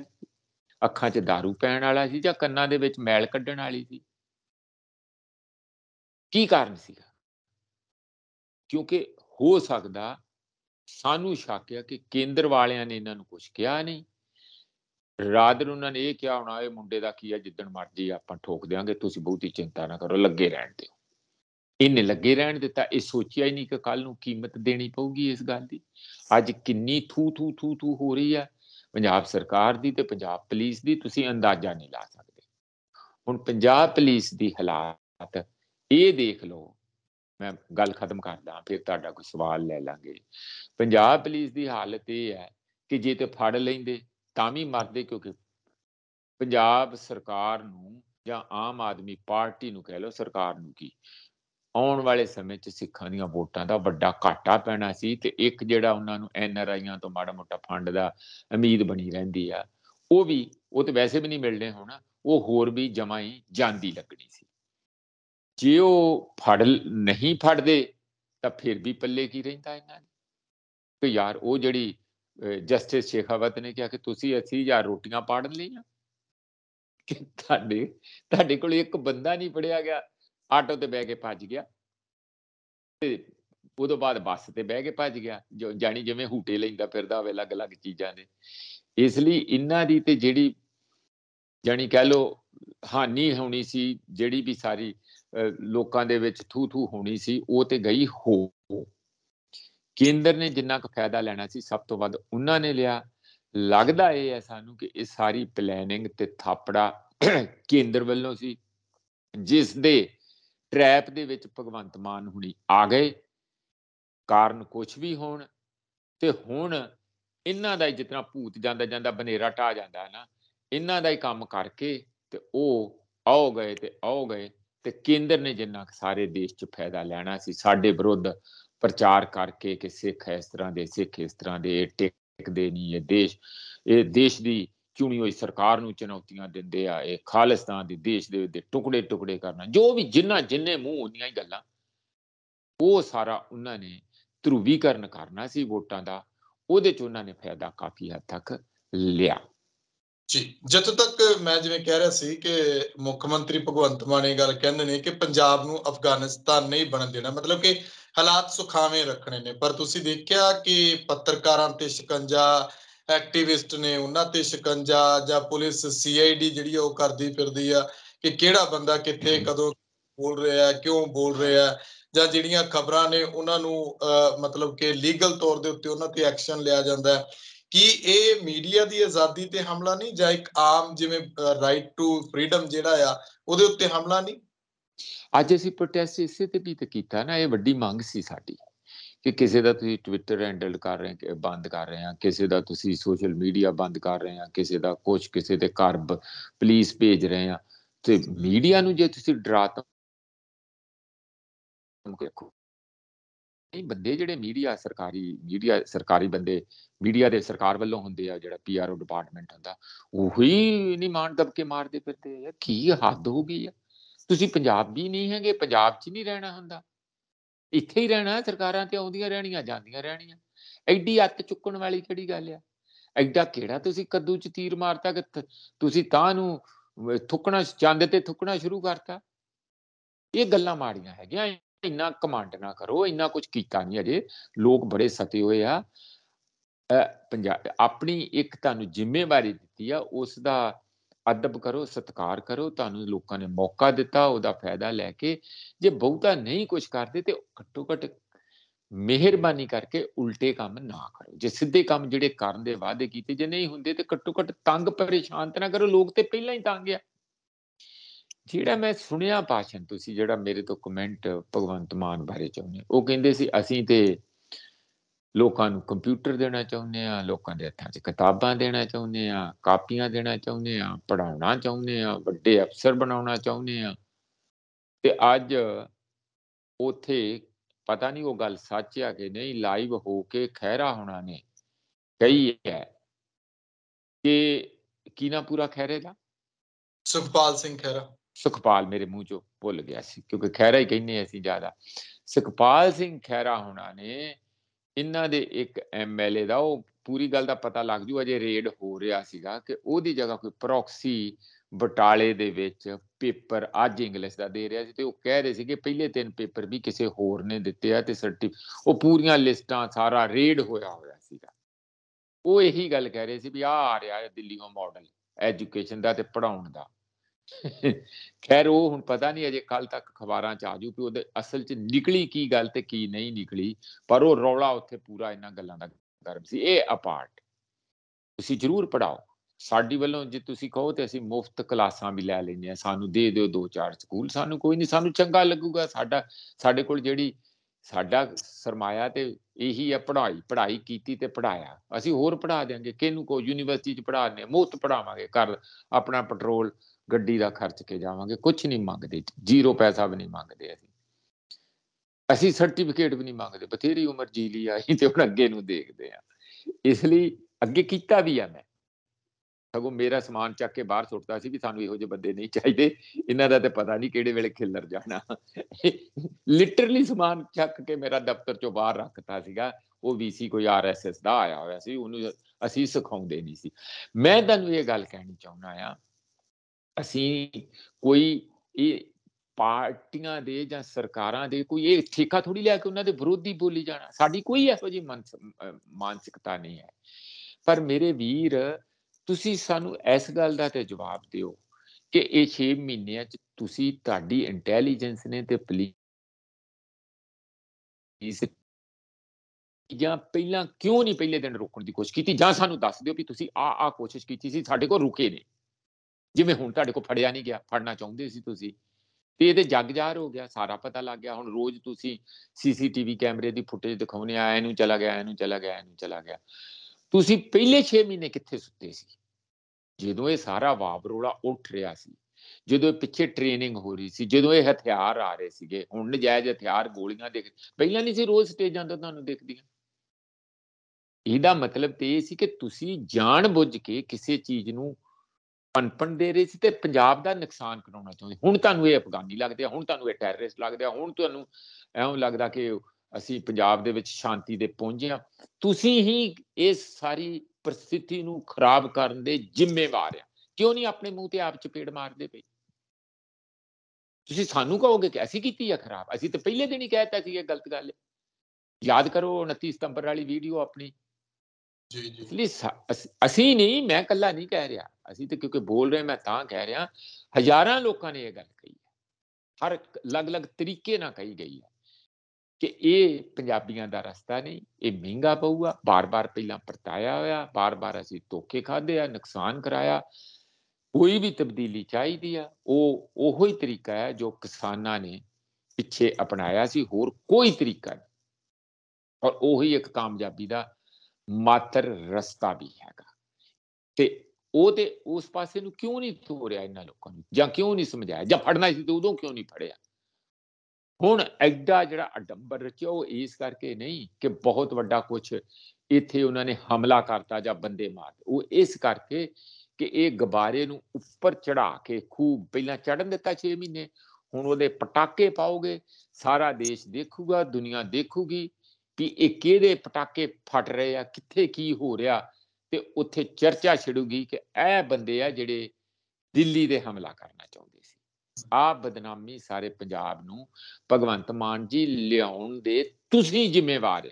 ਅੱਖਾਂ 'ਚ दारू ਪੈਣ ਵਾਲਾ ਸੀ ਜਾਂ ਕੰਨਾਂ ਦੇ ਵਿੱਚ ਮੈਲ ਕੱਢਣ ਵਾਲੀ ਸੀ ਕੀ ਕਾਰਨ ਸੀਗਾ ਕਿਉਂਕਿ ਹੋ ਸਕਦਾ ਸਾਨੂੰ ਸ਼ੱਕ ਹੈ ਕਿ ਕੇਂਦਰ ਵਾਲਿਆਂ ਨੇ ਇਹਨਾਂ ਨੂੰ ਕੁਝ ਕਿਹਾ ਨਹੀਂ ਰਾਤ ਨੂੰ ਉਹਨਾਂ ਨੇ ਇਹ ਕਿਹਾ ਹੋਣਾ ਇਹ ਮੁੰਡੇ ਦਾ ਕੀ ਹੈ ਜਿੱਦਣ ਮਰਜੀ ਆਪਾਂ ਠੋਕ ਦੇਾਂਗੇ ਤੁਸੀਂ ਬਹੁਤੀ ਚਿੰਤਾ ਨਾ ਕਰੋ ਲੱਗੇ ਰਹਿਣ ਦਿਓ ਇਹਨੇ ਲੱਗੇ ਰਹਿਣ ਦਿੱਤਾ ਇਹ ਸੋਚਿਆ ਹੀ ਨਹੀਂ ਕਿ ਕੱਲ ਨੂੰ ਕੀਮਤ ਦੇਣੀ ਪਊਗੀ ਇਸ ਗੱਲ ਦੀ ਅੱਜ ਕਿੰਨੀ ਥੂ ਥੂ ਥੂ ਥੂ ਹੋ ਰਹੀ ਹੈ ਪੰਜਾਬ ਸਰਕਾਰ ਦੀ ਤੇ ਪੰਜਾਬ ਪੁਲਿਸ ਦੀ ਤੁਸੀਂ ਅੰਦਾਜ਼ਾ ਨਹੀਂ ਲਾ ਸਕਦੇ ਹੁਣ ਪੰਜਾਬ ਪੁਲਿਸ ਦੀ ਹਾਲਾਤ ਇਹ ਦੇਖ ਲਓ ਮੈਂ ਗੱਲ ਖਤਮ ਕਰਦਾ ਫਿਰ ਤੁਹਾਡਾ ਕੋਈ ਸਵਾਲ ਲੈ ਲਾਂਗੇ ਪੰਜਾਬ ਪੁਲਿਸ ਦੀ ਹਾਲਤ ਇਹ ਹੈ ਕਿ ਜੇ ਤੇ ਫੜ ਲੈਂਦੇ ਤਾਂ ਵੀ ਮਰਦੇ ਕਿਉਂਕਿ ਪੰਜਾਬ ਸਰਕਾਰ ਨੂੰ ਜਾਂ ਆਮ ਆਦਮੀ ਪਾਰਟੀ ਨੂੰ ਕਹਿ ਲਓ ਸਰਕਾਰ ਨੂੰ ਕੀ ਆਉਣ ਵਾਲੇ ਸਮੇਂ 'ਚ ਸਿੱਖਾਂ ਦੀਆਂ ਵੋਟਾਂ ਦਾ ਵੱਡਾ ਘਾਟਾ ਪੈਣਾ ਸੀ ਤੇ ਇੱਕ ਜਿਹੜਾ ਉਹਨਾਂ ਨੂੰ ਐਨ ਆਰ ਆਈਆਂ ਤੋਂ ਮਾੜਾ ਮੋਟਾ ਫੰਡ ਦਾ ਉਮੀਦ ਬਣੀ ਰਹਿੰਦੀ ਆ ਉਹ ਵੀ ਉਹ ਤੇ ਵੈਸੇ ਵੀ ਨਹੀਂ ਮਿਲਣੇ ਹੁਣ ਉਹ ਹੋਰ ਵੀ ਹੀ ਜਾਂਦੀ ਲੱਗਣੀ ਸੀ ਜੇ ਉਹ ਫੜ ਨਹੀਂ ਫੜਦੇ ਤਾਂ ਫਿਰ ਵੀ ਪੱਲੇ ਕੀ ਰਹਿੰਦਾ ਇਹਨਾਂ ਕਿ ਯਾਰ ਉਹ ਜਿਹੜੀ ਜਸਟਿਸ ਸ਼ੇਖਾਵਤ ਨੇ ਕਿਹਾ ਕਿ ਤੁਸੀਂ 80000 ਰੋਟੀਆਂ ਪਾੜਨ ਲਈਆਂ ਕਿ ਤੁਹਾਡੇ ਤੁਹਾਡੇ ਕੋਲ ਇੱਕ ਬੰਦਾ ਨਹੀਂ ਫੜਿਆ ਗਿਆ ਆਟੋ ਤੇ ਬਹਿ ਕੇ ਭੱਜ ਗਿਆ ਤੇ ਉਦੋਂ ਬਾਅਦ ਬੱਸ ਤੇ ਬਹਿ ਕੇ ਭੱਜ ਗਿਆ ਜਾਨੀ ਜਿਵੇਂ ਹੂਟੇ ਲੈਂਦਾ ਫਿਰਦਾ ਹੋਵੇ ਅਲੱਗ-ਅਲੱਗ ਚੀਜ਼ਾਂ ਨੇ ਇਸ ਲਈ ਇਹਨਾਂ ਦੀ ਤੇ ਜਿਹੜੀ ਜਾਨੀ ਕਹਿ ਲੋ ਹਾਨੀ ਹੋਣੀ ਸੀ ਜਿਹੜੀ ਵੀ ਸਾਰੀ ਲੋਕਾਂ ਦੇ ਵਿੱਚ ਥੂ ਥੂ ਹੋਣੀ ਸੀ ਉਹ ਤੇ ਗਈ ਹੋ ਕੇਂਦਰ ਨੇ ਜਿੰਨਾ ਕੁ ਫਾਇਦਾ ਲੈਣਾ ਸੀ ਸਭ ਤੋਂ ਵੱਧ ਉਹਨਾਂ ਨੇ ਲਿਆ ਲੱਗਦਾ ਇਹ ਹੈ ਸਾਨੂੰ ਕਿ ਇਹ ਸਾਰੀ ਪਲੈਨਿੰਗ ਤੇ ਥਾਪੜਾ ਕੇਂਦਰ ਵੱਲੋਂ ਸੀ ਜਿਸ ਦੇ ਟ੍ਰੈਪ ਦੇ ਵਿੱਚ ਭਗਵੰਤ ਮਾਨ ਹੁਣੀ ਆ ਗਏ ਕਾਰਨ ਕੁਝ ਵੀ ਹੋਣ ਤੇ ਹੁਣ ਇਹਨਾਂ ਦਾ ਜਿਤਨਾ ਭੂਤ ਜਾਂਦਾ ਜਾਂਦਾ ਬਨੇਰਾ ਟਾ ਜਾਂਦਾ ਹੈ ਨਾ ਇਹਨਾਂ ਦਾ ਹੀ ਕੰਮ ਕਰਕੇ ਤੇ ਉਹ ਆਉ ਗਏ ਤੇ ਆਉ ਗਏ ਤੇ ਕੇਂਦਰ ਨੇ ਜਿੰਨਾ ਸਾਰੇ ਦੇਸ਼ 'ਚ ਫਾਇਦਾ ਲੈਣਾ ਸੀ ਸਾਡੇ ਵਿਰੁੱਧ ਪ੍ਰਚਾਰ ਕਰਕੇ ਕਿ ਸਿੱਖ ਇਸ ਤਰ੍ਹਾਂ ਦੇ ਸਿੱਖ ਇਸ ਤਰ੍ਹਾਂ ਦੇ ਟਿਕਦੇ ਨਹੀਂ ਇਹ ਦੇਸ਼ ਇਹ ਦੇਸ਼ ਦੀ ਚੁਣੀ ਹੋਈ ਸਰਕਾਰ ਨੂੰ ਚੁਣੌਤੀਆਂ ਦਿੰਦੇ ਆ ਇਹ ਖਾਲਿਸਤਾਨ ਦੀ ਦੇਸ਼ ਦੇ ਦੇ ਟੁਕੜੇ ਟੁਕੜੇ ਕਰਨਾ ਜੋ ਵੀ ਜਿੰਨਾ ਜਿੰਨੇ ਮੂੰਹ ਉਹਨੀਆਂ ਹੀ ਗੱਲਾਂ ਉਹ ਸਾਰਾ ਉਹਨਾਂ ਨੇ ਧਰੂਵੀਕਰਨ ਕਰਨਾ ਸੀ ਵੋਟਾਂ ਦਾ ਉਹਦੇ ਚ ਉਹਨਾਂ ਨੇ ਫਾਇਦਾ ਕਾਫੀ ਹੱਦ ਤੱਕ ਲਿਆ ਜੀ ਜਦੋਂ ਤੱਕ ਮੈਂ ਜਿਵੇਂ ਕਹਿ ਰਿਹਾ ਸੀ ਕਿ ਮੁੱਖ ਮੰਤਰੀ ਭਗਵੰਤ ਮਾਨ ਇਹ ਗੱਲ ਕਹਿੰਦੇ ਨੇ ਕਿ ਪੰਜਾਬ ਨੂੰ ਅਫਗਾਨਿਸਤਾਨ ਨਹੀਂ ਬਣਨ ਦੇਣਾ ਮਤਲਬ ਕਿ ਹਾਲਾਤ ਸੁਖਾਵੇਂ ਰੱਖਣੇ ਨੇ ਪਰ ਤੁਸੀਂ ਦੇਖਿਆ ਕਿ ਪੱਤਰਕਾਰਾਂ ਤੇ ਸ਼ਿਕੰਜਾ ਐਕਟਿਵਿਸਟ ਨੇ ਉਹਨਾਂ ਤੇ ਸ਼ਿਕੰਜਾ ਜਾਂ ਪੁਲਿਸ ਸੀਆਈਡੀ ਜਿਹੜੀ ਉਹ ਕਰਦੀ ਫਿਰਦੀ ਆ ਕਿ ਕਿਹੜਾ ਬੰਦਾ ਕਿੱਥੇ ਕਦੋਂ ਬੋਲ ਰਿਹਾ ਕਿਉਂ ਬੋਲ ਰਿਹਾ ਜਾਂ ਜਿਹੜੀਆਂ ਖਬਰਾਂ ਨੇ ਉਹਨਾਂ ਨੂੰ ਮਤਲਬ ਕਿ ਲੀਗਲ ਤੌਰ ਦੇ ਉੱਤੇ ਉਹਨਾਂ ਤੇ ਐਕਸ਼ਨ ਲਿਆ ਜਾਂਦਾ ਹੈ ਕਿ ਇਹ ਮੀਡੀਆ ਦੀ ਆਜ਼ਾਦੀ ਤੇ ਹਮਲਾ ਨਹੀਂ ਜਾਂ ਇੱਕ ਆਮ ਜਿਵੇਂ ਰਾਈਟ ਟੂ ਫਰੀडम ਜਿਹੜਾ ਆ ਉਹਦੇ ਉੱਤੇ ਹਮਲਾ ਨਹੀਂ ਅੱਜ ਅਸੀਂ ਪ੍ਰੋਟੈਸਟ ਇਸੇ ਤੇ ਵੀ ਕੀਤਾ ਨਾ ਇਹ ਵੱਡੀ ਮੰਗ ਸੀ ਸਾਡੀ ਕਿ ਕਿਸੇ ਦਾ ਤੁਸੀਂ ਟਵਿੱਟਰ ਹੈਂਡਲ ਕਰ ਰਹੇ ਕਿ ਬੰਦ ਕਰ ਰਹੇ ਆ ਕਿਸੇ ਦਾ ਤੁਸੀਂ ਸੋਸ਼ਲ ਮੀਡੀਆ ਬੰਦ ਕਰ ਰਹੇ ਆ ਕਿਸੇ ਦਾ ਕੁਝ ਕਿਸੇ ਦੇ ਘਰ ਪੁਲਿਸ ਭੇਜ ਰਹੇ ਆ ਤੇ ਮੀਡੀਆ ਨੂੰ ਜੇ ਤੁਸੀਂ ਡਰਾ ਦੇਖੋ ਇਹ ਬੰਦੇ ਜਿਹੜੇ ਮੀਡੀਆ ਸਰਕਾਰੀ ਮੀਡੀਆ ਸਰਕਾਰੀ ਬੰਦੇ ਮੀਡੀਆ ਦੇ ਸਰਕਾਰ ਵੱਲੋਂ ਹੁੰਦੇ ਆ ਜਿਹੜਾ ਪੀਆਰਓ ਡਿਪਾਰਟਮੈਂਟ ਹੁੰਦਾ ਉਹੀ ਨਹੀਂ ਮਾਨ ਦਬ ਕੇ ਮਾਰਦੇ ਫਿਰਦੇ ਆ ਕੀ ਹੱਦ ਹੋ ਗਈ ਆ ਤੁਸੀਂ ਪੰਜਾਬੀ ਨਹੀਂ ਹੈਗੇ ਪੰਜਾਬ 'ਚ ਨਹੀਂ ਰਹਿਣਾ ਹੁੰਦਾ ਇੱਥੇ ਹੀ ਰਹਿਣਾ ਸਰਕਾਰਾਂ ਤੇ ਆਉਂਦੀਆਂ ਰਹਿਣੀਆਂ ਜਾਂਦੀਆਂ ਰਹਿਣੀਆਂ ਐਡੀ ਅੱਤ ਚੁੱਕਣ ਵਾਲੀ ਕਿਹੜੀ ਗੱਲ ਆ ਐਡਾ ਕਿਹੜਾ ਤੁਸੀਂ ਕੱਦੂ 'ਚ ਤੀਰ ਮਾਰਤਾ ਕਿ ਤੁਸੀਂ ਤਾਂ ਨੂੰ ਥੁੱਕਣਾ ਚੰਦ ਤੇ ਥੁੱਕਣਾ ਸ਼ੁਰੂ ਕਰਤਾ ਇਹ ਗੱਲਾਂ ਮਾੜੀਆਂ ਹੈਗੀਆਂ ਇੰਨਾ ਕਮਾਂਡ ਨਾ ਕਰੋ ਇੰਨਾ ਕੁਝ ਕੀਤਾ ਨਹੀਂ ਅਜੇ ਲੋਕ ਬੜੇ ਸਤੇ ਹੋਏ ਆ ਪੰਜਾਬ ਆਪਣੀ ਇੱਕ ਤੁਹਾਨੂੰ ਜ਼ਿੰਮੇਵਾਰੀ ਦਿੱਤੀ ਆ ਉਸ ਦਾ ਅਦਬ ਕਰੋ ਸਤਿਕਾਰ ਕਰੋ ਤੁਹਾਨੂੰ ਲੋਕਾਂ ਨੇ ਮੌਕਾ ਦਿੱਤਾ ਉਹਦਾ ਫਾਇਦਾ ਲੈ ਕੇ ਜੇ ਬਹੁਤਾ ਨਹੀਂ ਕੁਝ ਕਰਦੇ ਤੇ ਘੱਟੋ ਘੱਟ ਮਿਹਰਬਾਨੀ ਕਰਕੇ ਉਲਟੇ ਕੰਮ ਨਾ ਕਰੋ ਜੇ ਸਿੱਧੇ ਕੰਮ ਜਿਹੜੇ ਕਰਨ ਦੇ ਵਾਅਦੇ ਕੀਤੇ ਜੇ ਨਹੀਂ ਹੁੰਦੇ ਤੇ ਘੱਟੋ ਘੱਟ ਤੰਗ ਪਰੇਸ਼ਾਨ ਤਾਂ ਨਾ ਕਰੋ ਲੋਕ ਤੇ ਪਹਿਲਾਂ ਹੀ ਤੰਗ ਆ ਜਿਹੜਾ ਮੈਂ ਸੁਣਿਆ ਭਾਸ਼ਣ ਤੁਸੀਂ ਜਿਹੜਾ ਮੇਰੇ ਤੋਂ ਕਮੈਂਟ ਭਗਵੰਤ ਮਾਨ ਬਾਰੇ ਚਾਹੁੰਦੇ ਉਹ ਕਹਿੰਦੇ ਸੀ ਅਸੀਂ ਤੇ ਲੋਕਾਂ ਨੂੰ ਕੰਪਿਊਟਰ ਦੇਣਾ ਚਾਹੁੰਦੇ ਆ ਲੋਕਾਂ ਦੇ ਹੱਥਾਂ 'ਚ ਕਿਤਾਬਾਂ ਦੇਣਾ ਚਾਹੁੰਦੇ ਆ ਕਾਪੀਆਂ ਦੇਣਾ ਚਾਹੁੰਦੇ ਆ ਪੜਾਉਣਾ ਚਾਹੁੰਦੇ ਆ ਵੱਡੇ ਅਫਸਰ ਬਣਾਉਣਾ ਚਾਹੁੰਦੇ ਆ ਤੇ ਅੱਜ ਉਥੇ ਪਤਾ ਨਹੀਂ ਉਹ ਗੱਲ ਸੱਚ ਆ ਕਿ ਨਹੀਂ ਲਾਈਵ ਹੋ ਕੇ ਖਹਿਰਾ ਹੋਣਾ ਨੇ ਕਹੀ ਹੈ ਕਿ ਕੀਨਾ ਪੂਰਾ ਖਹਿਰੇ ਦਾ ਸੁਖਪਾਲ ਸਿੰਘ ਖਹਿਰਾ ਸੁਖਪਾਲ ਮੇਰੇ ਮੂੰਹ ਚੋਂ ਭੁੱਲ ਗਿਆ ਸੀ ਕਿਉਂਕਿ ਖਹਿਰਾ ਹੀ ਕਹਿੰਦੇ ਅਸੀਂ ਜ਼ਿਆਦਾ ਸੁਖਪਾਲ ਸਿੰਘ ਖਹਿਰਾ ਹੋਣਾ ਨੇ ਇਹਨਾਂ ਦੇ ਇੱਕ ਐਮਐਲਏ ਦਾ ਉਹ ਪੂਰੀ ਗੱਲ ਦਾ ਪਤਾ ਲੱਗ ਜੂ ਅਜੇ ਰੇਡ ਹੋ ਰਿਹਾ ਸੀਗਾ ਕਿ ਉਹਦੀ ਜਗ੍ਹਾ ਕੋਈ ਪ੍ਰੌਕਸੀ ਬਟਾਲੇ ਦੇ ਵਿੱਚ ਪੇਪਰ ਅੱਜ ਇੰਗਲਿਸ਼ ਦਾ ਦੇ ਰਿਹਾ ਸੀ ਤੇ ਉਹ ਕਹਿ ਰਹੇ ਸੀ ਕਿ ਪਹਿਲੇ ਤਿੰਨ ਪੇਪਰ ਵੀ ਕਿਸੇ ਹੋਰ ਨੇ ਦਿੱਤੇ ਆ ਤੇ ਸਰਟੀ ਉਹ ਪੂਰੀਆਂ ਲਿਸਟਾਂ ਸਾਰਾ ਰੇਡ ਹੋਇਆ ਹੋਇਆ ਸੀਗਾ ਉਹ ਇਹੀ ਗੱਲ ਕਹਿ ਰਹੇ ਸੀ ਵੀ ਆ ਆ ਰਿਹਾ ਹੈ ਦਿੱਲੀੋਂ ਮਾਡਲ ਐਜੂਕੇਸ਼ਨ ਦਾ ਤੇ ਪੜਾਉਣ ਦਾ ਖੈਰ ਉਹ ਹੁਣ ਪਤਾ ਨਹੀਂ ਅਜੇ ਕੱਲ ਤੱਕ ਖਬਰਾਂ ਚ ਆਜੂ ਕਿ ਉਹਦੇ ਅਸਲ ਚ ਨਿਕਲੀ ਕੀ ਗੱਲ ਤੇ ਕੀ ਨਹੀਂ ਨਿਕਲੀ ਪਰ ਉਹ ਰੌਲਾ ਉੱਥੇ ਪੂਰਾ ਇਹਨਾਂ ਗੱਲਾਂ ਦਾ ਗਰਮ ਸੀ ਇਹ ਅਪਾਰਟ ਤੁਸੀਂ ਜਰੂਰ ਪੜਾਓ ਸਾਡੀ ਵੱਲੋਂ ਜੇ ਤੁਸੀਂ ਕਹੋ ਤੇ ਅਸੀਂ ਮੁਫਤ ਕਲਾਸਾਂ ਵੀ ਲੈ ਲੈਂਦੇ ਆ ਸਾਨੂੰ ਦੇ ਦਿਓ ਦੋ ਚਾਰ ਸਕੂਲ ਸਾਨੂੰ ਕੋਈ ਨਹੀਂ ਸਾਨੂੰ ਚੰਗਾ ਲੱਗੂਗਾ ਸਾਡਾ ਸਾਡੇ ਕੋਲ ਜਿਹੜੀ ਸਾਡਾ ਸਰਮਾਇਆ ਤੇ ਇਹੀ ਹੈ ਪੜ੍ਹਾਈ ਪੜ੍ਹਾਈ ਕੀਤੀ ਤੇ ਪੜਾਇਆ ਅਸੀਂ ਹੋਰ ਪੜਾ ਦੇਾਂਗੇ ਕਿਹਨੂੰ ਕੋ ਯੂਨੀਵਰਸਿਟੀ ਚ ਪੜਾਣੇ ਮੁਫਤ ਪੜਾਵਾਂਗੇ ਕਰ ਆਪਣਾ ਪੈਟਰੋਲ ਗੱਡੀ ਦਾ ਖਰਚ ਕੇ ਜਾਵਾਂਗੇ ਕੁਝ ਨਹੀਂ ਮੰਗਦੇ ਜ਼ੀਰੋ ਪੈਸਾ ਵੀ ਨਹੀਂ ਮੰਗਦੇ ਅਸੀਂ ਅਸੀਂ ਸਰਟੀਫਿਕੇਟ ਵੀ ਨਹੀਂ ਮੰਗਦੇ ਬਥੇਰੀ ਉਮਰ ਜੀ ਲਈ ਆਈ ਤੇ ਹੁਣ ਅੱਗੇ ਨੂੰ ਦੇਖਦੇ ਆ ਇਸ ਲਈ ਅੱਗੇ ਕੀਤਾ ਵੀ ਆ ਮੈਂ ਸਗੋਂ ਮੇਰਾ ਸਮਾਨ ਚੱਕ ਕੇ ਬਾਹਰ ਸੁੱਟਦਾ ਸੀ ਵੀ ਸਾਨੂੰ ਇਹੋ ਜਿਹੇ ਬੰਦੇ ਨਹੀਂ ਚਾਹੀਦੇ ਇਹਨਾਂ ਦਾ ਤੇ ਪਤਾ ਨਹੀਂ ਕਿਹੜੇ ਵੇਲੇ ਖਿੱਲਰ ਜਾਣਾ ਲਿਟਰਲੀ ਸਮਾਨ ਚੱਕ ਕੇ ਮੇਰਾ ਦਫ਼ਤਰ ਚੋਂ ਬਾਹਰ ਰੱਖਤਾ ਸੀਗਾ ਉਹ ਵੀਸੀ ਕੋਈ ਆਰਐਸਐਸ ਦਾ ਆਇਆ ਹੋਇਆ ਸੀ ਉਹਨੂੰ ਅਸੀਂ ਸਿਖਾਉਂਦੇ ਨਹੀਂ ਸੀ ਮੈਂ ਤੁਹਾਨੂੰ ਇਹ ਗੱਲ ਕਹਿਣੀ ਚਾਹੁੰਦਾ ਆ ਅਸੀਂ ਕੋਈ ਇਹ ਪਾਰਟੀਆਂ ਦੇ ਜਾਂ ਸਰਕਾਰਾਂ ਦੇ ਕੋਈ ਇਹ ਠੇਕਾ ਥੋੜੀ ਲੈ ਕੇ ਉਹਨਾਂ ਦੇ ਵਿਰੋਧੀ ਬੋਲੀ ਜਾਣਾ ਸਾਡੀ ਕੋਈ ਐਸੋ ਜੀ ਮਾਨਸਿਕਤਾ ਨਹੀਂ ਹੈ ਪਰ ਮੇਰੇ ਵੀਰ ਤੁਸੀਂ ਸਾਨੂੰ ਇਸ ਗੱਲ ਦਾ ਤੇ ਜਵਾਬ ਦਿਓ ਕਿ ਇਹ 6 ਮਹੀਨਿਆਂ ਚ ਤੁਸੀਂ ਤੁਹਾਡੀ ਇੰਟੈਲੀਜੈਂਸ ਨੇ ਤੇ ਪੁਲਿਸ ਜਾਂ ਪਹਿਲਾਂ ਕਿਉਂ ਨਹੀਂ ਪਹਿਲੇ ਦਿਨ ਰੋਕਣ ਦੀ ਕੋਸ਼ਿਸ਼ ਕੀਤੀ ਜਾਂ ਸਾਨੂੰ ਦੱਸ ਦਿਓ ਵੀ ਤੁਸੀਂ ਆ ਆ ਕੋਸ਼ਿਸ਼ ਕੀਤੀ ਸੀ ਸਾਡੇ ਕੋਲ ਰੁਕੇ ਨਹੀਂ ਜਿਵੇਂ ਹੁਣ ਤੁਹਾਡੇ ਕੋ ਫੜਿਆ ਨਹੀਂ ਗਿਆ ਫੜਨਾ ਚਾਹੁੰਦੇ ਸੀ ਤੁਸੀਂ ਤੇ ਇਹਦੇ ਜੱਗ ਹੋ ਗਿਆ ਸਾਰਾ ਪਤਾ ਲੱਗ ਗਿਆ ਹੁਣ ਰੋਜ਼ ਤੁਸੀਂ ਸੀਸੀਟੀਵੀ ਕੈਮਰੇ ਦੀ ਫੁਟੇਜ ਦਿਖਾਉਨੇ ਆ ਇਹਨੂੰ ਚਲਾ ਗਿਆ ਇਹਨੂੰ ਚਲਾ ਗਿਆ ਇਹਨੂੰ ਚਲਾ ਗਿਆ ਤੁਸੀਂ ਪਹਿਲੇ 6 ਮਹੀਨੇ ਕਿੱਥੇ ਸੁੱਤੇ ਸੀ ਜਦੋਂ ਇਹ ਸਾਰਾ ਰੋਲਾ ਉੱਠ ਰਿਹਾ ਸੀ ਜਦੋਂ ਪਿੱਛੇ ਟ੍ਰੇਨਿੰਗ ਹੋ ਰਹੀ ਸੀ ਜਦੋਂ ਇਹ ਹਥਿਆਰ ਆ ਰਹੇ ਸੀਗੇ ਹੁਣ ਨਜਾਇਜ਼ ਹਥਿਆਰ ਗੋਲੀਆਂ ਦੇਖ ਪਹਿਲਾਂ ਨਹੀਂ ਸੀ ਰੋਜ਼ ਸਟੇਜਾਂ ਤੇ ਤੁਹਾਨੂੰ ਦੇਖਦੀਆਂ ਇਹਦਾ ਮਤਲਬ ਤੇ ਇਹ ਸੀ ਕਿ ਤੁਸੀਂ ਜਾਣ ਬੁੱਝ ਕੇ ਕਿਸੇ ਚੀਜ਼ ਨੂੰ ਪਨਪਨ ਦੇ ਰਹੇ ਸੀ ਤੇ ਪੰਜਾਬ ਦਾ ਨੁਕਸਾਨ ਕਰਾਉਣਾ ਚਾਹੁੰਦੇ ਹੁਣ ਤੁਹਾਨੂੰ ਇਹ ਅਫਗਾਨੀ ਲੱਗਦੇ ਆ ਹੁਣ ਤੁਹਾਨੂੰ ਇਹ ਟੈਰਰਿਸਟ ਲੱਗਦੇ ਆ ਹੁਣ ਤੁਹਾਨੂੰ ਐਉਂ ਲੱਗਦਾ ਕਿ ਅਸੀਂ ਪੰਜਾਬ ਦੇ ਵਿੱਚ ਸ਼ਾਂਤੀ ਦੇ ਪਹੁੰਚੇ ਆ ਤੁਸੀਂ ਹੀ ਇਸ ਸਾਰੀ ਪ੍ਰਸਥਿਤੀ ਨੂੰ ਖਰਾਬ ਕਰਨ ਦੇ ਜ਼ਿੰਮੇਵਾਰ ਆ ਕਿਉਂ ਨਹੀਂ ਆਪਣੇ ਮੂੰਹ ਤੇ ਆਪ ਚਪੇੜ ਮਾਰਦੇ ਪਏ ਤੁਸੀਂ ਸਾਨੂੰ ਕਹੋਗੇ ਕਿ ਅਸੀਂ ਕੀਤੀ ਆ ਖਰਾਬ ਅਸੀਂ ਤਾਂ ਪਹਿਲੇ ਦਿਨ ਹੀ ਕਹਿਤਾ ਸੀ ਇਹ ਗਲਤ ਗੱਲ ਹੈ ਯਾਦ ਕਰੋ 29 ਸਤੰਬਰ ਵਾਲੀ ਵੀਡੀਓ ਆਪਣੀ ਜੀ ਜੀ ਅਸੀਂ ਨਹੀਂ ਮੈਂ ਕੱਲਾ ਨਹੀਂ ਕਹਿ ਰਿਹਾ ਅਸੀਂ ਤੇ ਕਿਉਂਕਿ ਬੋਲ ਰਹੇ ਮੈਂ ਤਾਂ ਕਹਿ ਰਿਹਾ ਹਜ਼ਾਰਾਂ ਲੋਕਾਂ ਨੇ ਇਹ ਗੱਲ ਕਹੀ ਹੈ ਹਰ ਅਲੱਗ-ਅਲੱਗ ਤਰੀਕੇ ਨਾਲ ਕਹੀ ਗਈ ਹੈ ਕਿ ਇਹ ਪੰਜਾਬੀਆਂ ਦਾ ਰਸਤਾ ਨਹੀਂ ਇਹ ਮਹਿੰਗਾ ਪਊਗਾ ਬਾਰ-ਬਾਰ ਪਹਿਲਾਂ ਪਰਤਾਇਆ ਹੋਇਆ ਬਾਰ-ਬਾਰ ਅਸੀਂ ਧੋਖੇ ਖਾਦੇ ਆ ਨੁਕਸਾਨ ਕਰਾਇਆ ਕੋਈ ਵੀ ਤਬਦੀਲੀ ਚਾਹੀਦੀ ਆ ਉਹ ਉਹੋ ਹੀ ਤਰੀਕਾ ਹੈ ਜੋ ਕਿਸਾਨਾਂ ਨੇ ਪਿੱਛੇ ਅਪਣਾਇਆ ਸੀ ਹੋਰ ਕੋਈ ਤਰੀਕਾ ਨਹੀਂ ਔਰ ਉਹੀ ਇੱਕ ਕਾਮਯਾਬੀ ਦਾ ਮਾਤਰ ਰਸਤਾ ਵੀ ਹੈਗਾ ਤੇ ਉਹ ਤੇ ਉਸ ਪਾਸੇ ਨੂੰ ਕਿਉਂ ਨਹੀਂ ਤੋਰਿਆ ਇਹਨਾਂ ਲੋਕਾਂ ਨੂੰ ਜਾਂ ਕਿਉਂ ਨਹੀਂ ਸਮਝਾਇਆ ਜਾਂ ਫੜਨਾ ਸੀ ਤੇ ਉਦੋਂ ਕਿਉਂ ਨਹੀਂ ਫੜਿਆ ਹੁਣ ਐਡਾ ਜਿਹੜਾ ਅਡੰਬਰ ਰਚਿਆ ਉਹ ਇਸ ਕਰਕੇ ਨਹੀਂ ਕਿ ਬਹੁਤ ਵੱਡਾ ਕੁਝ ਇੱਥੇ ਉਹਨਾਂ ਨੇ ਹਮਲਾ ਕਰਤਾ ਜਾਂ ਬੰਦੇ ਮਾਰ ਉਹ ਇਸ ਕਰਕੇ ਕਿ ਇਹ ਗਬਾਰੇ ਨੂੰ ਉੱਪਰ ਚੜਾ ਕੇ ਖੂਬ ਪਹਿਲਾਂ ਚੜਨ ਦਿੱਤਾ 6 ਮਹੀਨੇ ਹੁਣ ਉਹਦੇ ਪਟਾਕੇ ਪਾਓਗੇ ਸਾਰਾ ਦੇਸ਼ ਦੇਖੂਗਾ ਦੁਨੀਆ ਦੇਖੂਗੀ ਕਿ ਇਹ ਕਿਹਦੇ ਪਟਾਕੇ ਫਟ ਰਹੇ ਆ ਕਿੱਥੇ ਕੀ ਹੋ ਰਿਹਾ ਤੇ ਉੱਥੇ ਚਰਚਾ ਛਿੜੂਗੀ ਕਿ ਇਹ ਬੰਦੇ ਆ ਜਿਹੜੇ ਦਿੱਲੀ ਦੇ ਹਮਲਾ ਕਰਨਾ ਚਾਹੁੰਦੇ ਸੀ ਆ ਬਦਨਾਮੀ ਸਾਰੇ ਪੰਜਾਬ ਨੂੰ ਭਗਵੰਤ ਮਾਨ ਜੀ ਲਿਆਉਣ ਦੇ ਤੁਸੀਂ ਜ਼ਿੰਮੇਵਾਰ ਆ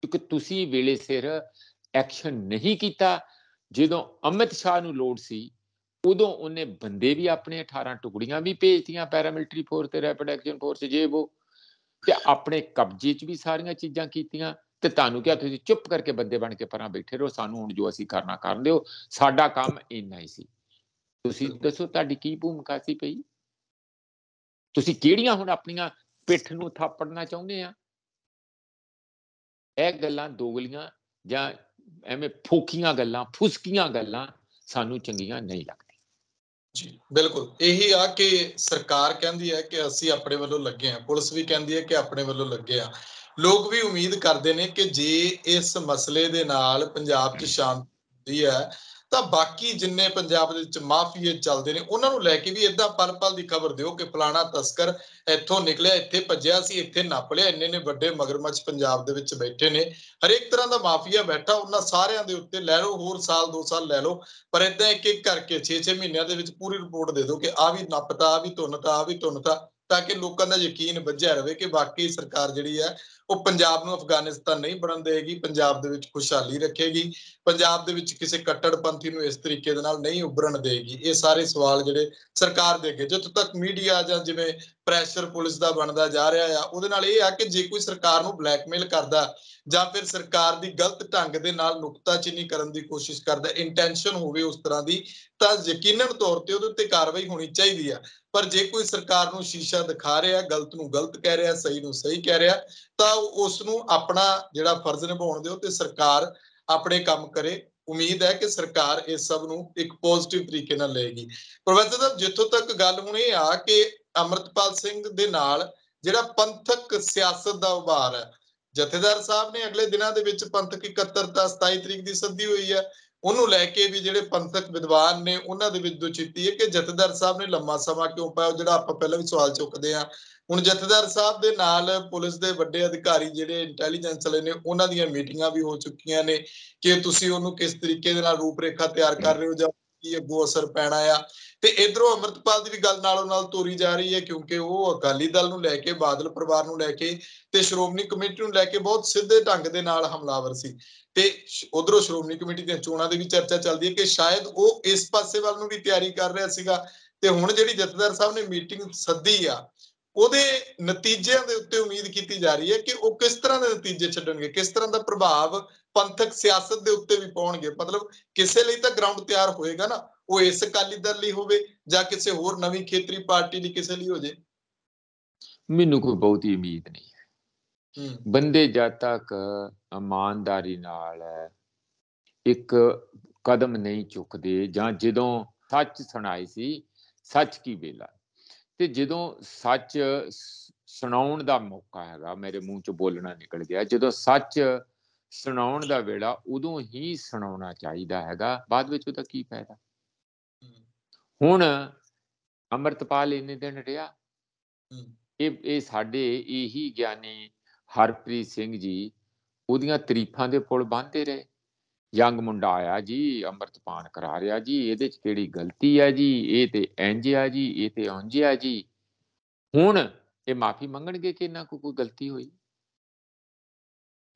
ਕਿਉਂਕਿ ਤੁਸੀਂ ਵੇਲੇ ਸਿਰ ਐਕਸ਼ਨ ਨਹੀਂ ਕੀਤਾ ਜਦੋਂ ਅਮਿਤ ਸ਼ਾਹ ਨੂੰ ਲੋੜ ਸੀ ਉਦੋਂ ਉਹਨੇ ਬੰਦੇ ਵੀ ਆਪਣੇ 18 ਟੁਕੜੀਆਂ ਵੀ ਭੇਜਤੀਆਂ ਪੈਰਾਮਿਲਟਰੀ ਫੋਰਸ ਤੇ ਰੈਪਿਡ ਐਕਸ਼ਨ ਫੋਰਸ ਜੇ ਉਹ ਤੇ ਆਪਣੇ ਕਬਜ਼ੇ 'ਚ ਵੀ ਸਾਰੀਆਂ ਚੀਜ਼ਾਂ ਕੀਤੀਆਂ ਤੇ ਤੁਹਾਨੂੰ ਕਿਹਾ ਤੁਸੀਂ ਚੁੱਪ ਕਰਕੇ ਬੰਦੇ ਬਣ ਕੇ ਪਰਾਂ ਬੈਠੇ ਰਹੋ ਸਾਨੂੰ ਹੁਣ ਜੋ ਅਸੀਂ ਕਰਨਾ ਕਰਨ ਦਿਓ ਸਾਡਾ ਕੰਮ ਇੰਨਾ ਹੀ ਸੀ ਤੁਸੀਂ ਦੱਸੋ ਤੁਹਾਡੀ ਕੀ ਭੂਮਿਕਾ ਸੀ ਪਈ ਤੁਸੀਂ ਕਿਹੜੀਆਂ ਹੁਣ ਆਪਣੀਆਂ ਪਿੱਠ ਨੂੰ ਥਾਪੜਨਾ ਚਾਹੁੰਦੇ ਆ ਇਹ ਗੱਲਾਂ ਦੋਗਲੀਆਂ ਜਾਂ ਐਵੇਂ ਫੋਕੀਆਂ ਗੱਲਾਂ ਫੁਸਕੀਆਂ ਗੱਲਾਂ ਸਾਨੂੰ ਚੰਗੀਆਂ ਨਹੀਂ ਲੱਗਦੀਆਂ ਜੀ ਬਿਲਕੁਲ ਇਹੀ ਆ ਕਿ ਸਰਕਾਰ ਕਹਿੰਦੀ ਹੈ ਕਿ ਅਸੀਂ ਆਪਣੇ ਵੱਲੋਂ ਲੱਗੇ ਆ ਪੁਲਿਸ ਵੀ ਕਹਿੰਦੀ ਹੈ ਕਿ ਆਪਣੇ ਵੱਲੋਂ ਲੱਗੇ ਆ ਲੋਕ ਵੀ ਉਮੀਦ ਕਰਦੇ ਨੇ ਕਿ ਜੇ ਇਸ ਮਸਲੇ ਦੇ ਨਾਲ ਪੰਜਾਬ 'ਚ ਸ਼ਾਂਤੀ ਹੈ ਤਾਂ ਬਾਕੀ ਜਿੰਨੇ ਪੰਜਾਬ ਦੇ ਵਿੱਚ ਮਾਫੀਏ ਚੱਲਦੇ ਨੇ ਉਹਨਾਂ ਨੂੰ ਲੈ ਕੇ ਵੀ ਇਦਾਂ ਪਲ-ਪਲ ਦੀ ਖਬਰ ਦਿਓ ਕਿ ਫਲਾਣਾ ਤਸਕਰ ਇੱਥੋਂ ਨਿਕਲਿਆ ਇੱਥੇ ਭੱਜਿਆ ਸੀ ਇੱਥੇ ਨੱਪ ਲਿਆ ਇੰਨੇ ਨੇ ਵੱਡੇ ਮਗਰਮੱਛ ਪੰਜਾਬ ਦੇ ਵਿੱਚ ਬੈਠੇ ਨੇ ਹਰੇਕ ਤਰ੍ਹਾਂ ਦਾ ਮਾਫੀਆ ਬੈਠਾ ਉਹਨਾਂ ਸਾਰਿਆਂ ਦੇ ਉੱਤੇ ਲੈ ਲਓ ਹੋਰ ਸਾਲ 2 ਸਾਲ ਲੈ ਲਓ ਪਰ ਇਦਾਂ ਇੱਕ ਇੱਕ ਕਰਕੇ 6-6 ਮਹੀਨਿਆਂ ਦੇ ਵਿੱਚ ਪੂਰੀ ਰਿਪੋਰਟ ਦੇ ਦਿਓ ਕਿ ਆ ਵੀ ਨੱਪਤਾ ਆ ਵੀ ਧੁੰਨਤਾ ਆ ਵੀ ਧੁੰਨਤਾ ਤਾਂ ਕਿ ਲੋਕਾਂ ਦਾ ਯਕੀਨ ਵੱਜਿਆ ਰਹੇ ਕਿ ਵਾਕਈ ਸਰਕਾਰ ਜਿਹੜੀ ਹੈ ਉਹ ਪੰਜਾਬ ਨੂੰ ਅਫਗਾਨਿਸਤਾਨ ਨਹੀਂ ਬਣਨ ਦੇਗੀ ਪੰਜਾਬ ਦੇ ਵਿੱਚ ਖੁਸ਼ਹਾਲੀ ਰੱਖੇਗੀ ਪੰਜਾਬ ਦੇ ਵਿੱਚ ਕਿਸੇ ਕੱਟੜਪੰਥੀ ਨੂੰ ਇਸ ਤਰੀਕੇ ਦੇ ਨਾਲ ਨਹੀਂ ਉਭਰਨ ਦੇਗੀ ਇਹ ਸਾਰੇ ਸਵਾਲ ਜਿਹੜੇ ਸਰਕਾਰ ਦੇ ਅੱਗੇ ਜਦੋਂ ਤੱਕ ਮੀਡੀਆ ਜਾਂ ਜਿਵੇਂ ਪ੍ਰੈਸ਼ਰ ਪੁਲਿਸ ਦਾ ਬਣਦਾ ਜਾ ਰਿਹਾ ਆ ਉਹਦੇ ਨਾਲ ਇਹ ਆ ਕਿ ਜੇ ਕੋਈ ਸਰਕਾਰ ਨੂੰ ਬਲੈਕਮੇਲ ਕਰਦਾ ਜਾਂ ਫਿਰ ਸਰਕਾਰ ਦੀ ਗਲਤ ਢੰਗ ਦੇ ਨਾਲ ਨੁਕਤਾਚੀਨੀ ਕਰਨ ਦੀ ਕੋਸ਼ਿਸ਼ ਕਰਦਾ ਇੰਟੈਂਸ਼ਨ ਹੋਵੇ ਉਸ ਤਰ੍ਹਾਂ ਦੀ ਤਾਂ ਯਕੀਨਨ ਤੌਰ ਤੇ ਉਹਦੇ ਉੱਤੇ ਕਾਰਵਾਈ ਹੋਣੀ ਚਾਹੀਦੀ ਆ ਪਰ ਜੇ ਕੋਈ ਸਰਕਾਰ ਨੂੰ ਸ਼ੀਸ਼ਾ ਦਿਖਾ ਰਿਹਾ ਗਲਤ ਨੂੰ ਗਲਤ ਕਹਿ ਰਿਹਾ ਸਹੀ ਨੂੰ ਸਹੀ ਕਹਿ ਰਿਹਾ ਤਾਂ ਉਸ ਨੂੰ ਆਪਣਾ ਜਿਹੜਾ ਫਰਜ਼ ਨਿਭਾਉਣ ਦਿਓ ਤੇ ਸਰਕਾਰ ਆਪਣੇ ਕੰਮ ਕਰੇ ਉਮੀਦ ਹੈ ਕਿ ਸਰਕਾਰ ਇਸ ਸਭ ਨੂੰ ਇੱਕ ਪੋਜ਼ਿਟਿਵ ਤਰੀਕੇ ਨਾਲ ਲਏਗੀ ਪ੍ਰੋਫੈਸਰ ਸਾਹਿਬ ਜਿੱਥੋਂ ਤੱਕ ਗੱਲ ਹੁਣ ਇਹ ਆ ਕਿ ਅਮਰਤਪਾਲ ਸਿੰਘ ਦੇ ਨਾਲ ਜਿਹੜਾ ਪੰਥਕ ਸਿਆਸਤ ਦਾ ਉਭਾਰ ਹੈ ਜਥੇਦਾਰ ਸਾਹਿਬ ਨੇ ਅਗਲੇ ਦਿਨਾਂ ਦੇ ਵਿੱਚ ਪੰਥਕ 71 ਤਾਂ 27 ਤਰੀਕ ਦੀ ਸੱਦੀ ਹੋਈ ਹੈ ਉਹਨੂੰ ਲੈ ਕੇ ਵੀ ਜਿਹੜੇ ਪੰਥਕ ਵਿਦਵਾਨ ਨੇ ਉਹਨਾਂ ਦੇ ਵਿੱਚ ਦੁਚਿੱਤੀ ਹੈ ਕਿ ਜਥੇਦਾਰ ਸਾਹਿਬ ਨੇ ਲੰਮਾ ਸਮਾਂ ਕਿਉਂ ਪਾਇਆ ਜਿਹੜਾ ਆਪਾਂ ਪਹਿਲਾਂ ਵੀ ਸਵਾਲ ਚੁੱਕਦੇ ਆ ਹੁਣ ਜਥੇਦਾਰ ਸਾਹਿਬ ਦੇ ਨਾਲ ਪੁਲਿਸ ਦੇ ਵੱਡੇ ਅਧਿਕਾਰੀ ਜਿਹੜੇ ਇੰਟੈਲੀਜੈਂਸ ਵਾਲੇ ਨੇ ਉਹਨਾਂ ਦੀਆਂ ਮੀਟਿੰਗਾਂ ਵੀ ਹੋ ਚੁੱਕੀਆਂ ਨੇ ਕਿ ਤੁਸੀਂ ਉਹਨੂੰ ਕਿਸ ਤਰੀਕੇ ਦੇ ਨਾਲ ਰੂਪਰੇਖਾ ਤਿਆਰ ਕਰ ਰਹੇ ਹੋ ਜਾਂ ਕੀ ਅੱਗੋਂ ਅਸਰ ਪੈਣਾ ਆ ਤੇ ਇਧਰੋਂ ਅਮਰਤਪਾਲ ਦੀ ਵੀ ਗੱਲ ਨਾਲੋਂ ਨਾਲ ਤੋਰੀ ਜਾ ਰਹੀ ਹੈ ਕਿਉਂਕਿ ਉਹ ਅਕਾਲੀ ਦਲ ਨੂੰ ਲੈ ਕੇ ਬਾਦਲ ਪਰਿਵਾਰ ਨੂੰ ਲੈ ਕੇ ਤੇ ਸ਼੍ਰੋਮਣੀ ਕਮੇਟੀ ਨੂੰ ਲੈ ਕੇ ਬਹੁਤ ਸਿੱਧੇ ਢੰਗ ਦੇ ਨਾਲ ਹਮਲਾਵਰ ਸੀ ਤੇ ਉਧਰੋਂ ਸ਼੍ਰੋਮਣੀ ਕਮੇਟੀ ਦੀਆਂ ਚੋਣਾਂ ਦੇ ਵੀ ਚਰਚਾ ਚੱਲਦੀ ਹੈ ਕਿ ਸ਼ਾਇਦ ਉਹ ਇਸ ਪਾਸੇ ਵੱਲ ਨੂੰ ਵੀ ਤਿਆਰੀ ਕਰ ਰਿਹਾ ਸੀਗਾ ਤੇ ਹੁਣ ਜਿਹੜੀ ਜਥੇਦਾਰ ਸਾਹਿਬ ਨੇ ਮੀਟਿੰਗ ਸੱਦੀ ਆ ਉਹਦੇ ਨਤੀਜਿਆਂ ਦੇ ਉੱਤੇ ਉਮੀਦ ਕੀਤੀ ਜਾ ਰਹੀ ਹੈ ਕਿ ਉਹ ਕਿਸ ਤਰ੍ਹਾਂ ਦੇ ਨਤੀਜੇ ਛੱਡਣਗੇ ਕਿਸ ਤਰ੍ਹਾਂ ਦਾ ਪ੍ਰਭਾਵ ਪੰਥਕ ਸਿਆਸਤ ਦੇ ਉੱਤੇ ਵੀ ਪਾਉਣਗੇ ਮਤਲਬ ਕਿਸੇ ਲਈ ਤਾਂ ਗਰਾਊਂਡ ਤਿਆਰ ਹੋਏਗਾ ਨਾ ਉਹ ਇਸ ਅਕਾਲੀ ਦਲ ਲਈ ਹੋਵੇ ਜਾਂ ਕਿਸੇ ਹੋਰ ਨਵੀਂ ਖੇਤਰੀ ਪਾਰਟੀ ਲਈ ਕਿਸੇ ਲਈ ਹੋ ਜੇ ਮੈਨੂੰ ਕੋਈ ਬਹੁਤੀ ਉਮੀਦ ਨਹੀਂ ਹੈ ਬੰਦੇ ਜਦ ਤੱਕ ਇਮਾਨਦਾਰੀ ਨਾਲ ਇੱਕ ਕਦਮ ਨਹੀਂ ਚੁੱਕਦੇ ਜਾਂ ਜਦੋਂ ਸੱਚ ਸੁਣਾਈ ਸੀ ਸੱਚ ਕੀ ਵੇਲਾ ਤੇ ਜਦੋਂ ਸੱਚ ਸੁਣਾਉਣ ਦਾ ਮੌਕਾ ਹੈਗਾ ਮੇਰੇ ਮੂੰਹ ਚੋਂ ਬੋਲਣਾ ਨਿਕਲ ਗਿਆ ਜਦੋਂ ਸੱਚ ਸੁਣਾਉਣ ਦਾ ਵੇਲਾ ਉਦੋਂ ਹੀ ਸੁਣਾਉਣਾ ਚਾਹੀਦਾ ਹੈਗਾ ਬਾਅਦ ਵਿੱਚ ਉਹਦਾ ਕੀ ਫਾਇਦਾ ਹੁਣ ਅਮਰਤਪਾਲ ਇੰਨੇ ਦਿਨ ਰਿਹਾ ਇਹ ਇਹ ਸਾਡੇ ਇਹੀ ਗਿਆਨੀ ਹਰਪ੍ਰੀਤ ਸਿੰਘ ਜੀ ਉਹਦੀਆਂ ਤਰੀਫਾਂ ਦੇ ਪੁਲ ਬੰਨਦੇ ਰਹੇ ਯੰਗ ਮੁੰਡਾ ਆਇਆ ਜੀ ਅੰਮ੍ਰਿਤਪਾਨ ਕਰਾ ਰਿਹਾ ਜੀ ਇਹਦੇ 'ਚ ਕਿਹੜੀ ਗਲਤੀ ਹੈ ਜੀ ਇਹ ਤੇ ਇੰਜ ਆ ਜੀ ਇਹ ਤੇ ਉੰਜ ਆ ਜੀ ਹੁਣ ਇਹ ਮਾਫੀ ਮੰਗਣਗੇ ਕਿ ਇਹਨਾਂ ਕੋ ਕੋਈ ਗਲਤੀ ਹੋਈ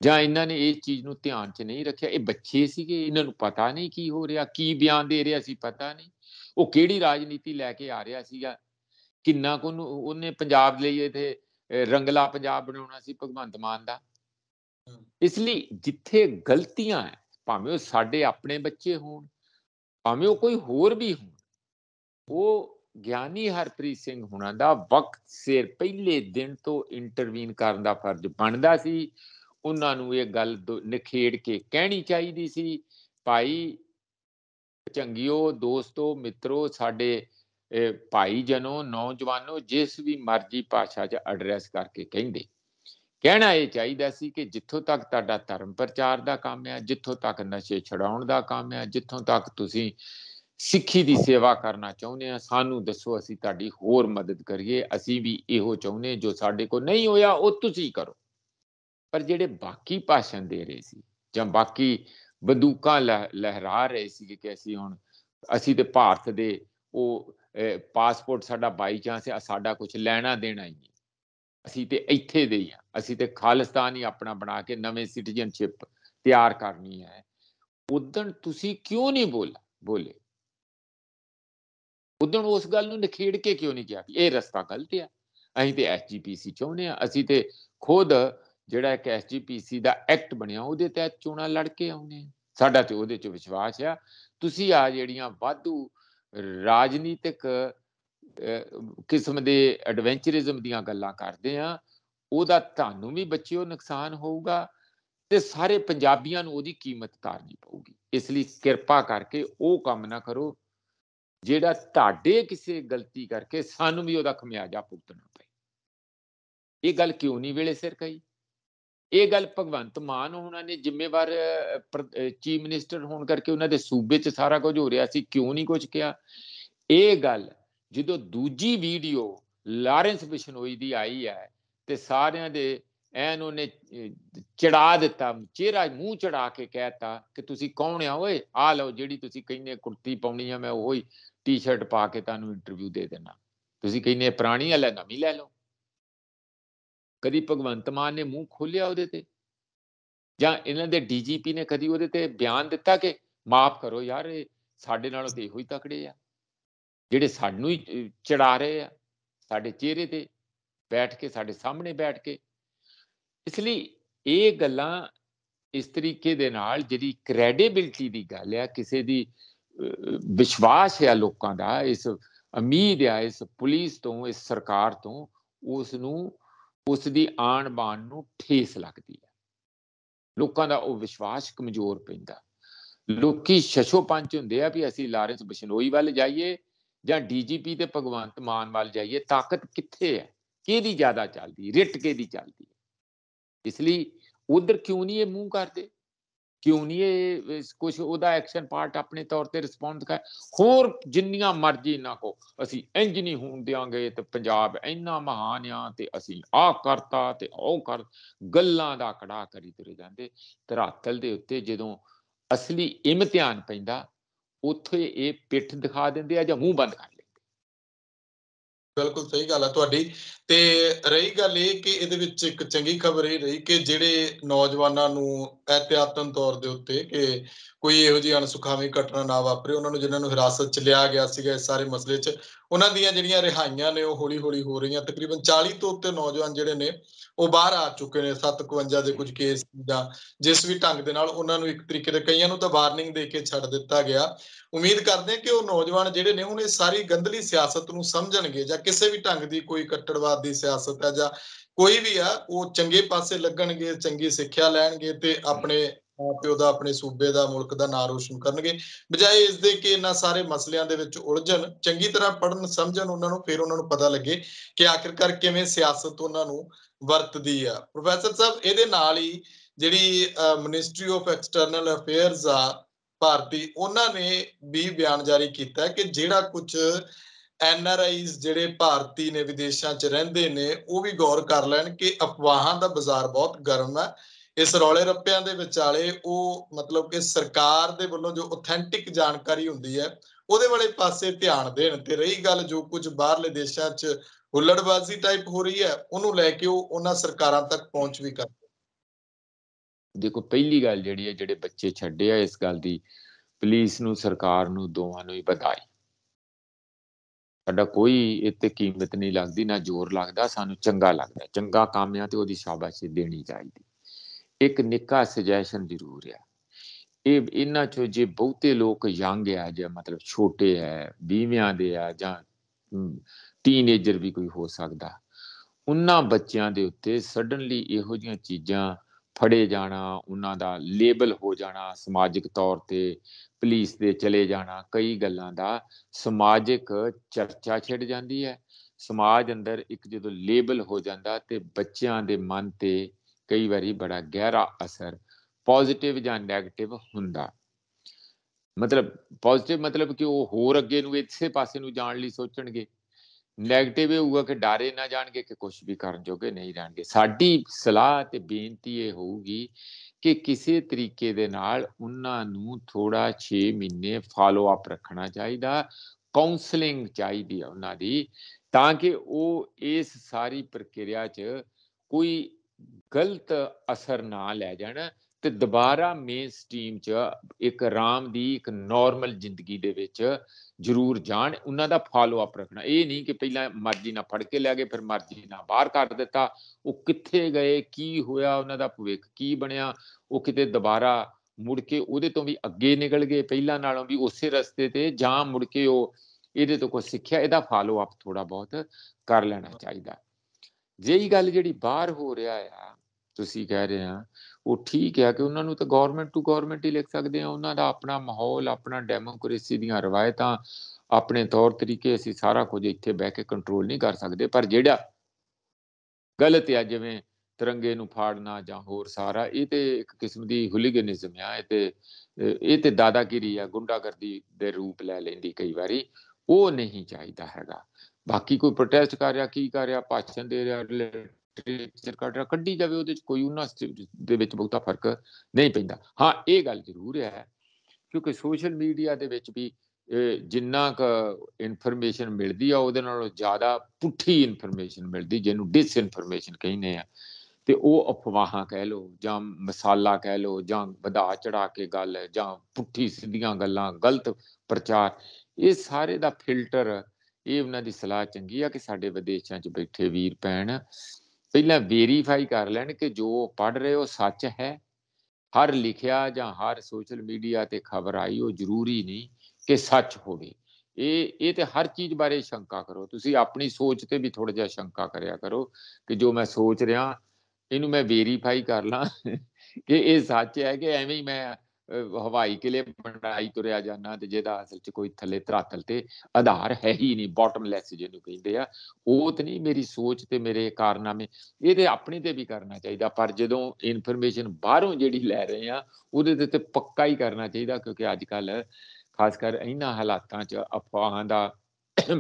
ਜਾਂ ਇਹਨਾਂ ਨੇ ਇਸ ਚੀਜ਼ ਨੂੰ ਧਿਆਨ 'ਚ ਨਹੀਂ ਰੱਖਿਆ ਇਹ ਬੱਚੇ ਸੀਗੇ ਇਹਨਾਂ ਨੂੰ ਪਤਾ ਨਹੀਂ ਕੀ ਹੋ ਰਿਹਾ ਕੀ ਬਿਆਨ ਦੇ ਰਿਹਾ ਸੀ ਪਤਾ ਨਹੀਂ ਉਹ ਕਿਹੜੀ ਰਾਜਨੀਤੀ ਲੈ ਕੇ ਆ ਰਿਹਾ ਸੀਗਾ ਕਿੰਨਾ ਕੋ ਉਹਨੇ ਪੰਜਾਬ ਲਈ ਇਥੇ ਰੰਗਲਾ ਪੰਜਾਬ ਬਣਾਉਣਾ ਸੀ ਭਗਵੰਤ ਮਾਨ ਦਾ ਇਸ ਲਈ ਜਿੱਥੇ ਗਲਤੀਆਂ ਹੈ ਭਾਵੇਂ ਉਹ ਸਾਡੇ ਆਪਣੇ ਬੱਚੇ ਹੋਣ ਭਾਵੇਂ ਉਹ ਕੋਈ ਹੋਰ ਵੀ ਹੋਣ ਉਹ ਗਿਆਨੀ ਹਰਪ੍ਰੀਤ ਸਿੰਘ ਹੁਣਾਂ ਦਾ ਵਕਤ ਸਿਰ ਪਹਿਲੇ ਦਿਨ ਤੋਂ ਇੰਟਰਵੀਨ ਕਰਨ ਦਾ ਫਰਜ਼ ਬਣਦਾ ਸੀ ਉਹਨਾਂ ਨੂੰ ਇਹ ਗੱਲ ਨਿਖੇੜ ਕੇ ਕਹਿਣੀ ਚਾਹੀਦੀ ਸੀ ਭਾਈ ਚੰਗਿਓ ਦੋਸਤੋ ਮਿੱਤਰੋ ਸਾਡੇ ਭਾਈ ਜਨੋ ਨੌਜਵਾਨੋ ਜਿਸ ਵੀ ਮਰਜ਼ੀ ਪਾਸ਼ਾ 'ਚ ਐਡਰੈਸ ਕਰਕੇ ਕਹਿੰਦੇ ਕਹਿਣਾ ਇਹ ਚਾਹੀਦਾ ਸੀ ਕਿ ਜਿੱਥੋਂ ਤੱਕ ਤੁਹਾਡਾ ਧਰਮ ਪ੍ਰਚਾਰ ਦਾ ਕੰਮ ਹੈ ਜਿੱਥੋਂ ਤੱਕ ਨਸ਼ੇ ਛਡਾਉਣ ਦਾ ਕੰਮ ਹੈ ਜਿੱਥੋਂ ਤੱਕ ਤੁਸੀਂ ਸਿੱਖੀ ਦੀ ਸੇਵਾ ਕਰਨਾ ਚਾਹੁੰਦੇ ਆ ਸਾਨੂੰ ਦੱਸੋ ਅਸੀਂ ਤੁਹਾਡੀ ਹੋਰ ਮਦਦ ਕਰੀਏ ਅਸੀਂ ਵੀ ਇਹੋ ਚਾਹੁੰਦੇ ਜੋ ਸਾਡੇ ਕੋਲ ਨਹੀਂ ਹੋਇਆ ਉਹ ਤੁਸੀਂ ਕਰੋ ਪਰ ਜਿਹੜੇ ਬਾਕੀ ਭਾਸ਼ਣ ਦੇ ਰਹੇ ਸੀ ਜਾਂ ਬਾਕੀ ਬੰਦੂਕਾਂ ਲਹਿਰਾ ਰਹੇ ਸੀ ਕਿ ਅਸੀਂ ਹੁਣ ਅਸੀਂ ਤੇ ਭਾਰਤ ਦੇ ਉਹ ਪਾਸਪੋਰਟ ਸਾਡਾ ਬਾਈ ਚਾਂਸ ਸਾਡਾ ਕੁਝ ਲੈਣਾ ਦੇਣਾ ਹੀ ਅਸੀਂ ਤੇ ਇੱਥੇ ਦੇ ਹੀ ਆ ਅਸੀਂ ਤੇ ਖਾਲਿਸਤਾਨ ਹੀ ਆਪਣਾ ਬਣਾ ਕੇ ਨਵੇਂ ਸਿਟੀਜ਼ਨਸ਼ਿਪ ਤਿਆਰ ਕਰਨੀ ਹੈ ਉਦੋਂ ਤੁਸੀਂ ਕਿਉਂ ਨਹੀਂ ਬੋਲਾ ਬੋਲੇ ਉਦੋਂ ਉਸ ਗੱਲ ਨੂੰ ਨਖੇੜ ਕੇ ਕਿਉਂ ਨਹੀਂ ਕਿਹਾ ਇਹ ਰਸਤਾ ਗਲਤ ਹੈ ਅਸੀਂ ਤੇ ਐਸਜੀਪੀਸੀ ਚਾਹੁੰਦੇ ਆ ਅਸੀਂ ਤੇ ਖੁਦ ਜਿਹੜਾ ਇੱਕ ਐਸਜੀਪੀਸੀ ਦਾ ਐਕਟ ਬਣਿਆ ਉਹਦੇ ਤਹਿਤ ਚੋਣਾਂ ਲੜ ਕੇ ਆਉਨੇ ਸਾਡਾ ਤੇ ਉਹਦੇ 'ਚ ਵਿਸ਼ਵਾਸ ਆ ਤੁਸੀਂ ਆ ਜਿਹੜੀਆਂ ਵਾਧੂ ਰਾਜਨੀਤਿਕ ਕਿਸਮ ਦੇ ਐਡਵੈਂਚਰਿਜ਼ਮ ਦੀਆਂ ਗੱਲਾਂ ਕਰਦੇ ਆ ਉਹਦਾ ਤੁਹਾਨੂੰ ਵੀ ਬੱਚਿਓ ਨੁਕਸਾਨ ਹੋਊਗਾ ਤੇ ਸਾਰੇ ਪੰਜਾਬੀਆਂ ਨੂੰ ਉਹਦੀ ਕੀਮਤ ਕਰਨੀ ਪਊਗੀ ਇਸ ਲਈ ਕਿਰਪਾ ਕਰਕੇ ਉਹ ਕੰਮ ਨਾ ਕਰੋ ਜਿਹੜਾ ਤੁਹਾਡੇ ਕਿਸੇ ਗਲਤੀ ਕਰਕੇ ਸਾਨੂੰ ਵੀ ਉਹਦਾ ਖਮਿਆਜਾ ਭੁਗਤਣਾ ਪਏ ਇਹ ਗੱਲ ਕਿਉਂ ਨਹੀਂ ਵੇਲੇ ਸਿਰ ਕਹੀ ਇਹ ਗੱਲ ਭਗਵੰਤ ਮਾਨ ਉਹਨਾਂ ਨੇ ਜ਼ਿੰਮੇਵਾਰ ਚੀਫ ਮਿਨਿਸਟਰ ਹੋਣ ਕਰਕੇ ਉਹਨਾਂ ਦੇ ਸੂਬੇ 'ਚ ਸਾਰਾ ਕੁਝ ਹੋ ਰਿਹਾ ਸੀ ਕਿਉਂ ਨਹੀਂ ਕੁਝ ਕਿਹਾ ਇਹ ਗੱਲ ਜਦੋਂ ਦੂਜੀ ਵੀਡੀਓ ਲਾਰੈਂਸ ਬਿਸ਼ਨੋਈ ਦੀ ਆਈ ਹੈ ਤੇ ਸਾਰਿਆਂ ਦੇ ਐਨ ਉਹਨੇ ਚੜਾ ਦਿੱਤਾ ਚਿਹਰਾ ਮੂੰਹ ਚੜਾ ਕੇ ਕਹਿਤਾ ਕਿ ਤੁਸੀਂ ਕੌਣ ਆ ਓਏ ਆ ਲਓ ਜਿਹੜੀ ਤੁਸੀਂ ਕਹਿੰਦੇ ਕੁਰਤੀ ਪਾਉਣੀ ਆ ਮੈਂ ਉਹੀ ਟੀ-ਸ਼ਰਟ ਪਾ ਕੇ ਤੁਹਾਨੂੰ ਇੰਟਰਵਿਊ ਦੇ ਦੇਣਾ ਤੁਸੀਂ ਕਹਿੰਦੇ ਪੁਰਾਣੀ ਆ ਲੈ ਨਵੀਂ ਲੈ ਲਓ ਕਦੀ ਭਗਵੰਤ ਮਾਨ ਨੇ ਮੂੰਹ ਖੋਲਿਆ ਉਹਦੇ ਤੇ ਜਾਂ ਇਹਨਾਂ ਦੇ ਡੀਜੀਪੀ ਨੇ ਕਦੀ ਉਹਦੇ ਤੇ ਬਿਆਨ ਦਿੱਤਾ ਕਿ ਮਾਫ ਕਰੋ ਯਾਰ ਸਾਡੇ ਨਾਲੋਂ ਤੇ ਇਹੋ ਹੀ ਤਕੜੇ ਆ ਜਿਹੜੇ ਸਾਨੂੰ ਹੀ ਚੜਾ ਰਹੇ ਆ ਸਾਡੇ ਚਿਹਰੇ ਤੇ ਬੈਠ ਕੇ ਸਾਡੇ ਸਾਹਮਣੇ ਬੈਠ ਕੇ ਇਸ ਲਈ ਇਹ ਗੱਲਾਂ ਇਸ ਤਰੀਕੇ ਦੇ ਨਾਲ ਜਿਹੜੀ ਕ੍ਰੈਡੀਬਿਲਟੀ ਦੀ ਗੱਲ ਆ ਕਿਸੇ ਦੀ ਵਿਸ਼ਵਾਸ ਹੈ ਲੋਕਾਂ ਦਾ ਇਸ ਉਮੀਦ ਹੈ ਇਸ ਪੁਲਿਸ ਤੋਂ ਇਸ ਸਰਕਾਰ ਤੋਂ ਉਸ ਨੂੰ ਉਸ ਦੀ ਆਣ ਬਾਣ ਨੂੰ ਠੇਸ ਲੱਗਦੀ ਹੈ ਲੋਕਾਂ ਦਾ ਉਹ ਵਿਸ਼ਵਾਸ ਕਮਜ਼ੋਰ ਪੈਂਦਾ ਲੋਕੀ ਸ਼ਸ਼ੋ ਪੰਚ ਹੁੰਦੇ ਆ ਵੀ ਅਸੀਂ ਲਾਰੈਂਸ ਬਸ਼ਨੋਈ ਵੱਲ ਜਾਈਏ ਜਾਂ ਡੀਜੀਪੀ ਤੇ ਭਗਵੰਤ ਮਾਨ ਵੱਲ ਜਾਈਏ ਤਾਕਤ ਕਿੱਥੇ ਹੈ ਕਿਹਦੀ ਜ਼ਿਆਦਾ ਚੱਲਦੀ ਰਿੱਟ ਕਿਹਦੀ ਚੱਲਦੀ ਇਸ ਲਈ ਉਧਰ ਕਿਉਂ ਨਹੀਂ ਇਹ ਮੂੰਹ ਕਰਦੇ ਕਿਉਂ ਨਹੀਂ ਇਹ ਕੁਝ ਉਹਦਾ ਐਕਸ਼ਨ ਪਾਰਟ ਆਪਣੇ ਤੌਰ ਤੇ ਰਿਸਪੌਂਡ ਕਰ ਹੋਰ ਜਿੰਨੀਆਂ ਮਰਜ਼ੀ ਨਾ ਕੋ ਅਸੀਂ ਇੰਜ ਨਹੀਂ ਹੋਣ ਦਿਆਂਗੇ ਤੇ ਪੰਜਾਬ ਇੰਨਾ ਮਹਾਨ ਆ ਤੇ ਅਸੀਂ ਆ ਕਰਤਾ ਤੇ ਉਹ ਕਰ ਗੱਲਾਂ ਦਾ ਕੜਾ ਕਰੀ ਤੁਰੇ ਜਾਂਦੇ ਤਰਾਤਲ ਦੇ ਉੱਤੇ ਜਦੋਂ ਅਸਲੀ ਇਮਤਿਹਾਨ ਪੈਂਦਾ ਉੱਥੇ ਇਹ ਪਿੱਠ ਦਿਖਾ ਦਿੰਦੇ ਆ ਜਾਂ ਮੂੰਹ ਬੰਦ ਕਰ ਲੈਂਦੇ ਬਿਲਕੁਲ ਸਹੀ ਗੱਲ ਆ ਤੁਹਾਡੀ ਤੇ ਰਹੀ ਗੱਲ ਇਹ ਕਿ ਇਹਦੇ ਵਿੱਚ ਇੱਕ ਚੰਗੀ ਖਬਰ ਇਹ ਰਹੀ ਕਿ ਜਿਹੜੇ ਨੌਜਵਾਨਾਂ ਨੂੰ ਇਤਿਆਤਨ ਤੌਰ ਦੇ ਉੱਤੇ ਕਿ ਕੋਈ ਇਹੋ ਜਿਹੀ ਅਨਸੁਖਾਵੀ ਘਟਨਾ ਨਾ ਵਾਪਰੇ ਉਹਨਾਂ ਨੂੰ ਜਿਨ੍ਹਾਂ ਨੂੰ ਹਿਰਾਸਤ 'ਚ ਲਿਆ ਗਿਆ ਸੀਗਾ ਇਸ ਸਾਰੇ ਮਸਲੇ 'ਚ ਉਹਨਾਂ ਦੀਆਂ ਜਿਹੜੀਆਂ ਰਿਹਾਈਆਂ ਨੇ ਉਹ ਹੌਲੀ-ਹੌਲੀ ਹੋ ਰਹੀਆਂ ਤਕਰੀਬਨ 40 ਤੋਂ ਉੱਤੇ ਨੌਜਵਾਨ ਜਿਹੜੇ ਨੇ ਉਹ ਬਾਹਰ ਆ ਚੁੱਕੇ ਨੇ 751 ਦੇ ਕੁਝ ਕੇਸ ਦਾ ਜਿਸ ਵੀ ਢੰਗ ਦੇ ਨਾਲ ਉਹਨਾਂ ਨੂੰ ਇੱਕ ਤਰੀਕੇ ਦੇ ਕਈਆਂ ਨੂੰ ਤਾਂ ਵਾਰਨਿੰਗ ਦੇ ਕੇ ਛੱਡ ਦਿੱਤਾ ਗਿਆ ਉਮੀਦ ਕਰਦੇ ਹਾਂ ਕਿ ਉਹ ਨੌਜਵਾਨ ਜਿਹੜੇ ਨੇ ਹੁਣ ਇਹ ਸਾਰੀ ਗੰਦਲੀ ਸਿਆਸਤ ਨੂੰ ਸਮਝਣਗੇ ਜਾਂ ਕਿਸੇ ਵੀ ਢੰਗ ਦੀ ਕੋਈ ਕੱਟੜਵਾਦੀ ਸਿਆਸਤ ਹੈ ਜਾਂ ਕੋਈ ਵੀ ਆ ਉਹ ਚੰਗੇ ਪਾਸੇ ਲੱਗਣਗੇ ਚੰਗੀ ਸਿੱਖਿਆ ਲੈਣਗੇ ਤੇ ਆਪਣੇ ਪਿਓ ਦਾ ਆਪਣੇ ਸੂਬੇ ਦਾ ਮੁਲਕ ਦਾ ਨਾਮ ਰੋਸ਼ਨ ਕਰਨਗੇ ਬਜਾਏ ਇਸ ਦੇ ਕਿ ਇਹਨਾਂ ਸਾਰੇ ਮਸਲਿਆਂ ਦੇ ਵਿੱਚ ਉਲਝਣ ਚੰਗੀ ਤਰ੍ਹਾਂ ਪੜਨ ਸਮਝਣ ਉਹਨਾਂ ਨੂੰ ਫਿਰ ਉਹਨਾਂ ਨੂੰ ਪਤਾ ਲੱਗੇ ਕਿ ਆਖਿਰਕਾਰ ਕਿਵੇਂ ਸਿਆਸਤ ਉਹਨਾਂ ਨੂੰ ਵਰਤਦੀ ਆ ਪ੍ਰੋਫੈਸਰ ਸਾਹਿਬ ਇਹਦੇ ਨਾਲ ਹੀ ਜਿਹੜੀ ਮਿਨਿਸਟਰੀ ਆਫ ਐਕਸਟਰਨਲ ਅਫੇਅਰਸ ਆ ਭਾਰਤੀ ਉਹਨਾਂ ਨੇ ਵੀ ਬਿਆਨ ਜਾਰੀ ਕੀਤਾ ਕਿ ਜਿਹੜਾ ਕੁਝ ਐਨ ਆਰ ਆਈਜ਼ ਜਿਹੜੇ ਭਾਰਤੀ ਨੇ ਵਿਦੇਸ਼ਾਂ 'ਚ ਰਹਿੰਦੇ ਨੇ ਉਹ ਵੀ ਗੌਰ ਕਰ ਲੈਣ ਕਿ ਅਫਵਾਹਾਂ ਦਾ ਬਾਜ਼ਾਰ ਬਹੁਤ ਗਰਮ ਹੈ ਇਸ ਰੌਲੇ ਰੱਪਿਆਂ ਦੇ ਵਿਚਾਲੇ ਉਹ ਮਤਲਬ ਕਿ ਸਰਕਾਰ ਦੇ ਵੱਲੋਂ ਜੋ ਆਥੈਂਟਿਕ ਜਾਣਕਾਰੀ ਹੁੰਦੀ ਹੈ ਉਹਦੇ ਵਾਲੇ ਪਾਸੇ ਧਿਆਨ ਦੇਣ ਤੇ ਰਹੀ ਗੱਲ ਜੋ ਕੁਝ ਬਾਹਰਲੇ ਦੇਸ਼ਾਂ 'ਚ ਹੁੱਲੜਬਾਜ਼ੀ ਟਾਈਪ ਹੋ ਰਹੀ ਹੈ ਉਹਨੂੰ ਲੈ ਕੇ ਉਹ ਉਹਨਾਂ ਸਰਕਾਰਾਂ ਤੱਕ ਪਹੁੰਚ ਵੀ ਕਰਦੇ ਦੇਖੋ ਪਹਿਲੀ ਗੱਲ ਜਿਹੜੀ ਹੈ ਜਿਹੜੇ ਬੱਚੇ ਛੱਡੇ ਆ ਇਸ ਗੱਲ ਦੀ ਪੁਲਿਸ ਨੂੰ ਸਰਕਾਰ ਨੂੰ ਦੋਵਾਂ ਨੂੰ ਹੀ ਵਧਾਈ ਸਾਡਾ ਕੋਈ ਇੱਥੇ ਕੀਮਤ ਨਹੀਂ ਲੱਗਦੀ ਨਾ ਜ਼ੋਰ ਲੱਗਦਾ ਸਾਨੂੰ ਚੰਗਾ ਲੱਗਦਾ ਚੰਗਾ ਕੰਮ ਆ ਤੇ ਉਹਦੀ ਸ਼ਾਬਾਸ਼ੀ ਦੇਣੀ ਚਾਹੀਦੀ ਇੱਕ ਨਿੱਕਾ ਸੁਜੈਸ਼ਨ ਜ਼ਰੂਰ ਆ ਇਹ ਇਹਨਾਂ ਚੋਂ ਜੇ ਬਹੁਤੇ ਲੋਕ ਯੰਗ ਆ ਜਾਂ ਮਤਲਬ ਛੋਟੇ ਆ 20ਵਿਆਂ ਦੇ ਆ ਜਾਂ ਟੀਨੇਜਰ ਵੀ ਕੋਈ ਹੋ ਸਕਦਾ ਉਹਨਾਂ ਬੱਚਿਆਂ ਦੇ ਉੱਤੇ ਸਡਨਲੀ ਇਹੋ ਜਿਹੀਆਂ ਚੀਜ਼ਾਂ ਫੜੇ ਜਾਣਾ ਉਹਨਾਂ ਦਾ ਲੇਬਲ ਹੋ ਜਾਣਾ ਸਮਾਜਿਕ ਤੌਰ ਤੇ ਪੁਲਿਸ ਦੇ ਚਲੇ ਜਾਣਾ ਕਈ ਗੱਲਾਂ ਦਾ ਸਮਾਜਿਕ ਚਰਚਾ ਛਿੜ ਜਾਂਦੀ ਹੈ ਸਮਾਜ ਅੰਦਰ ਇੱਕ ਜਦੋਂ ਲੇਬਲ ਹੋ ਜਾਂਦਾ ਤੇ ਬੱਚਿਆਂ ਦੇ ਮਨ ਤੇ ਕਈ ਵਾਰੀ ਬੜਾ ਗਹਿਰਾ ਅਸਰ ਪੋਜ਼ਿਟਿਵ ਜਾਂ 네ਗੇਟਿਵ ਹੁੰਦਾ ਮਤਲਬ ਪੋਜ਼ਿਟਿਵ ਮਤਲਬ ਕਿ ਉਹ ਹੋਰ ਅੱਗੇ ਨੂੰ ਇਸੇ ਪਾਸੇ ਨੂੰ ਜਾਣ ਲਈ ਸੋਚਣਗੇ ਨੈਗੇਟਿਵ ਇਹ ਹੋਊਗਾ ਕਿ ਡਾਰੇ ਨਾ ਜਾਣਗੇ ਕਿ ਕੁਝ ਵੀ ਕਰਨ ਜੋਗੇ ਨਹੀਂ ਰਹਿਣਗੇ ਸਾਡੀ ਸਲਾਹ ਤੇ ਬੇਨਤੀ ਇਹ ਹੋਊਗੀ ਕਿ ਕਿਸੇ ਤਰੀਕੇ ਦੇ ਨਾਲ ਉਹਨਾਂ ਨੂੰ ਥੋੜਾ 6 ਮਹੀਨੇ ਫਾਲੋ ਅਪ ਰੱਖਣਾ ਚਾਹੀਦਾ ਕਾਉਂਸਲਿੰਗ ਚਾਹੀਦੀ ਹੈ ਉਹਨਾਂ ਦੀ ਤਾਂ ਕਿ ਉਹ ਇਸ ਸਾਰੀ ਪ੍ਰਕਿਰਿਆ 'ਚ ਕੋਈ ਗਲਤ ਅਸਰ ਨਾ ਲੈ ਜਾਣ ਤੇ ਦੁਬਾਰਾ ਮੇਨ ਸਟ੍ਰੀਮ 'ਚ ਇੱਕ ਰਾਮ ਦੀ ਇੱਕ ਨਾਰਮਲ ਜ਼ਿੰਦਗੀ ਦੇ ਵਿੱਚ ਜ਼ਰੂਰ ਜਾਣ ਉਹਨਾਂ ਦਾ ਫਾਲੋ ਅਪ ਰੱਖਣਾ ਇਹ ਨਹੀਂ ਕਿ ਪਹਿਲਾਂ ਮਰਜ਼ੀ ਨਾਲ ਫੜ ਕੇ ਲੈ ਗਏ ਫਿਰ ਮਰਜ਼ੀ ਨਾਲ ਬਾਹਰ ਕਰ ਦਿੱਤਾ ਉਹ ਕਿੱਥੇ ਗਏ ਕੀ ਹੋਇਆ ਉਹਨਾਂ ਦਾ ਭਵਿੱਖ ਕੀ ਬਣਿਆ ਉਹ ਕਿਤੇ ਦੁਬਾਰਾ ਮੁੜ ਕੇ ਉਹਦੇ ਤੋਂ ਵੀ ਅੱਗੇ ਨਿਕਲ ਗਏ ਪਹਿਲਾਂ ਨਾਲੋਂ ਵੀ ਉਸੇ ਰਸਤੇ ਤੇ ਜਾਂ ਮੁੜ ਕੇ ਉਹ ਇਹਦੇ ਤੋਂ ਕੋਈ ਸਿੱਖਿਆ ਇਹਦਾ ਫਾਲੋ ਅਪ ਥੋੜਾ ਬਹੁਤ ਕਰ ਲੈਣਾ ਚਾਹੀਦਾ ਇਹ ਗੱਲ ਜਿਹੜੀ ਬਾਹਰ ਹੋ ਰਿਹਾ ਆ ਤੁਸੀਂ ਕਹਿ ਰਹੇ ਆ ਉਹ ਠੀਕ ਹੈ ਕਿ ਉਹਨਾਂ ਨੂੰ ਤਾਂ ਗਵਰਨਮੈਂਟ ਟੂ ਗਵਰਨਮੈਂਟ ਹੀ ਲਿਖ ਸਕਦੇ ਆ ਉਹਨਾਂ ਦਾ ਆਪਣਾ ਮਾਹੌਲ ਆਪਣਾ ਡੈਮੋਕ੍ਰੇਸੀ ਦੀਆਂ ਰਵਾਇਤਾਂ ਆਪਣੇ ਤੌਰ ਤਰੀਕੇ ਅਸੀਂ ਸਾਰਾ ਕੁਝ ਇੱਥੇ ਬਹਿ ਕੇ ਕੰਟਰੋਲ ਨਹੀਂ ਕਰ ਸਕਦੇ ਪਰ ਜਿਹੜਾ ਗਲਤ ਆ ਜਿਵੇਂ ਤਿਰੰਗੇ ਨੂੰ ਫਾੜਨਾ ਜਾਂ ਹੋਰ ਸਾਰਾ ਇਹ ਤੇ ਇੱਕ ਕਿਸਮ ਦੀ ਹੁਲੀਗਨਿਜ਼ਮ ਆ ਇਹ ਤੇ ਇਹ ਤੇ ਦਾਦਾਗਿਰੀ ਆ ਗੁੰਡਾਗਰਦੀ ਦੇ ਰੂਪ ਲੈ ਲੈਂਦੀ ਕਈ ਵਾਰੀ ਉਹ ਨਹੀਂ ਚਾਹੀਦਾ ਹੈਗਾ ਬਾਕੀ ਕੋਈ ਪ੍ਰੋਟੈਸਟ ਕਰ ਰਿਹਾ ਕੀ ਕਰ ਰਿਹਾ ਭਾਸ਼ਣ ਦੇ ਰਿਹਾ ਟੈਕਸਚਰ ਕਾਟਰਾ ਕੱਢੀ ਜਾਵੇ ਉਹਦੇ ਵਿੱਚ ਕੋਈ ਉਹਨਾਂ ਦੇ ਵਿੱਚ ਬਹੁਤਾ ਫਰਕ ਨਹੀਂ ਪੈਂਦਾ ਹਾਂ ਇਹ ਗੱਲ ਜ਼ਰੂਰ ਹੈ ਕਿਉਂਕਿ ਸੋਸ਼ਲ ਮੀਡੀਆ ਦੇ ਵਿੱਚ ਵੀ ਜਿੰਨਾ ਕ ਇਨਫੋਰਮੇਸ਼ਨ ਮਿਲਦੀ ਆ ਉਹਦੇ ਨਾਲੋਂ ਜ਼ਿਆਦਾ ਪੁੱਠੀ ਇਨਫੋਰਮੇਸ਼ਨ ਮਿਲਦੀ ਜਿਹਨੂੰ ਡਿਸ ਇਨਫੋਰਮੇਸ਼ਨ ਕਹਿੰਦੇ ਆ ਤੇ ਉਹ ਅਫਵਾਹਾਂ ਕਹਿ ਲੋ ਜਾਂ ਮਸਾਲਾ ਕਹਿ ਲੋ ਜਾਂ ਵਧਾ ਚੜਾ ਕੇ ਗੱਲ ਜਾਂ ਪੁੱਠੀ ਸਿੱਧੀਆਂ ਗੱਲਾਂ ਗਲਤ ਪ੍ਰਚਾਰ ਇਹ ਸਾਰੇ ਦਾ ਫਿਲਟਰ ਇਹ ਉਹਨਾਂ ਦੀ ਸਲਾਹ ਚੰਗੀ ਆ ਕਿ ਸਾਡੇ ਵਿਦੇਸ਼ਾਂ 'ਚ ਬੈਠੇ ਵੀਰ ਪੈਣ ਪਹਿਲਾਂ ਵੈਰੀਫਾਈ ਕਰ ਲੈਣ ਕਿ ਜੋ ਪੜ ਰਹੇ ਹੋ ਸੱਚ ਹੈ ਹਰ ਲਿਖਿਆ ਜਾਂ ਹਰ ਸੋਸ਼ਲ ਮੀਡੀਆ ਤੇ ਖਬਰ ਆਈ ਉਹ ਜ਼ਰੂਰੀ ਨਹੀਂ ਕਿ ਸੱਚ ਹੋਵੇ ਇਹ ਇਹ ਤੇ ਹਰ ਚੀਜ਼ ਬਾਰੇ ਸ਼ੰਕਾ ਕਰੋ ਤੁਸੀਂ ਆਪਣੀ ਸੋਚ ਤੇ ਵੀ ਥੋੜਾ ਜਿਹਾ ਸ਼ੰਕਾ ਕਰਿਆ ਕਰੋ ਕਿ ਜੋ ਮੈਂ ਸੋਚ ਰਿਹਾ ਇਹਨੂੰ ਮੈਂ ਵੈਰੀਫਾਈ ਕਰ ਲਾਂ ਕਿ ਇਹ ਸੱਚ ਹੈ ਕਿ ਐਵੇਂ ਹੀ ਮੈਂ ਹਵਾਈ ਕਿਲੇ ਬਣਾਈ ਤੁਰਿਆ ਜਾਣਾ ਤੇ ਜਿਹਦਾ ਅਸਲ 'ਚ ਕੋਈ ਥੱਲੇ ਧਰਾਤਲ ਤੇ ਆਧਾਰ ਹੈ ਹੀ ਨਹੀਂ ਬਾਟਮਲੈਸ ਜਿਹਨੂੰ ਕਹਿੰਦੇ ਆ ਉਹ ਤੇ ਨਹੀਂ ਮੇਰੀ ਸੋਚ ਤੇ ਮੇਰੇ ਕਾਰਨਾਮੇ ਇਹਦੇ ਆਪਣੀ ਆਪਣੇ ਤੇ ਵੀ ਕਰਨਾ ਚਾਹੀਦਾ ਪਰ ਜਦੋਂ ਇਨਫੋਰਮੇਸ਼ਨ ਬਾਹਰੋਂ ਜਿਹੜੀ ਲੈ ਰਹੇ ਆ ਉਹਦੇ ਤੇ ਪੱਕਾ ਹੀ ਕਰਨਾ ਚਾਹੀਦਾ ਕਿਉਂਕਿ ਅੱਜ ਕੱਲ ਖਾਸ ਕਰ ਇਹਨਾਂ ਹਾਲਾਤਾਂ 'ਚ ਅਫਵਾਹਾਂ ਦਾ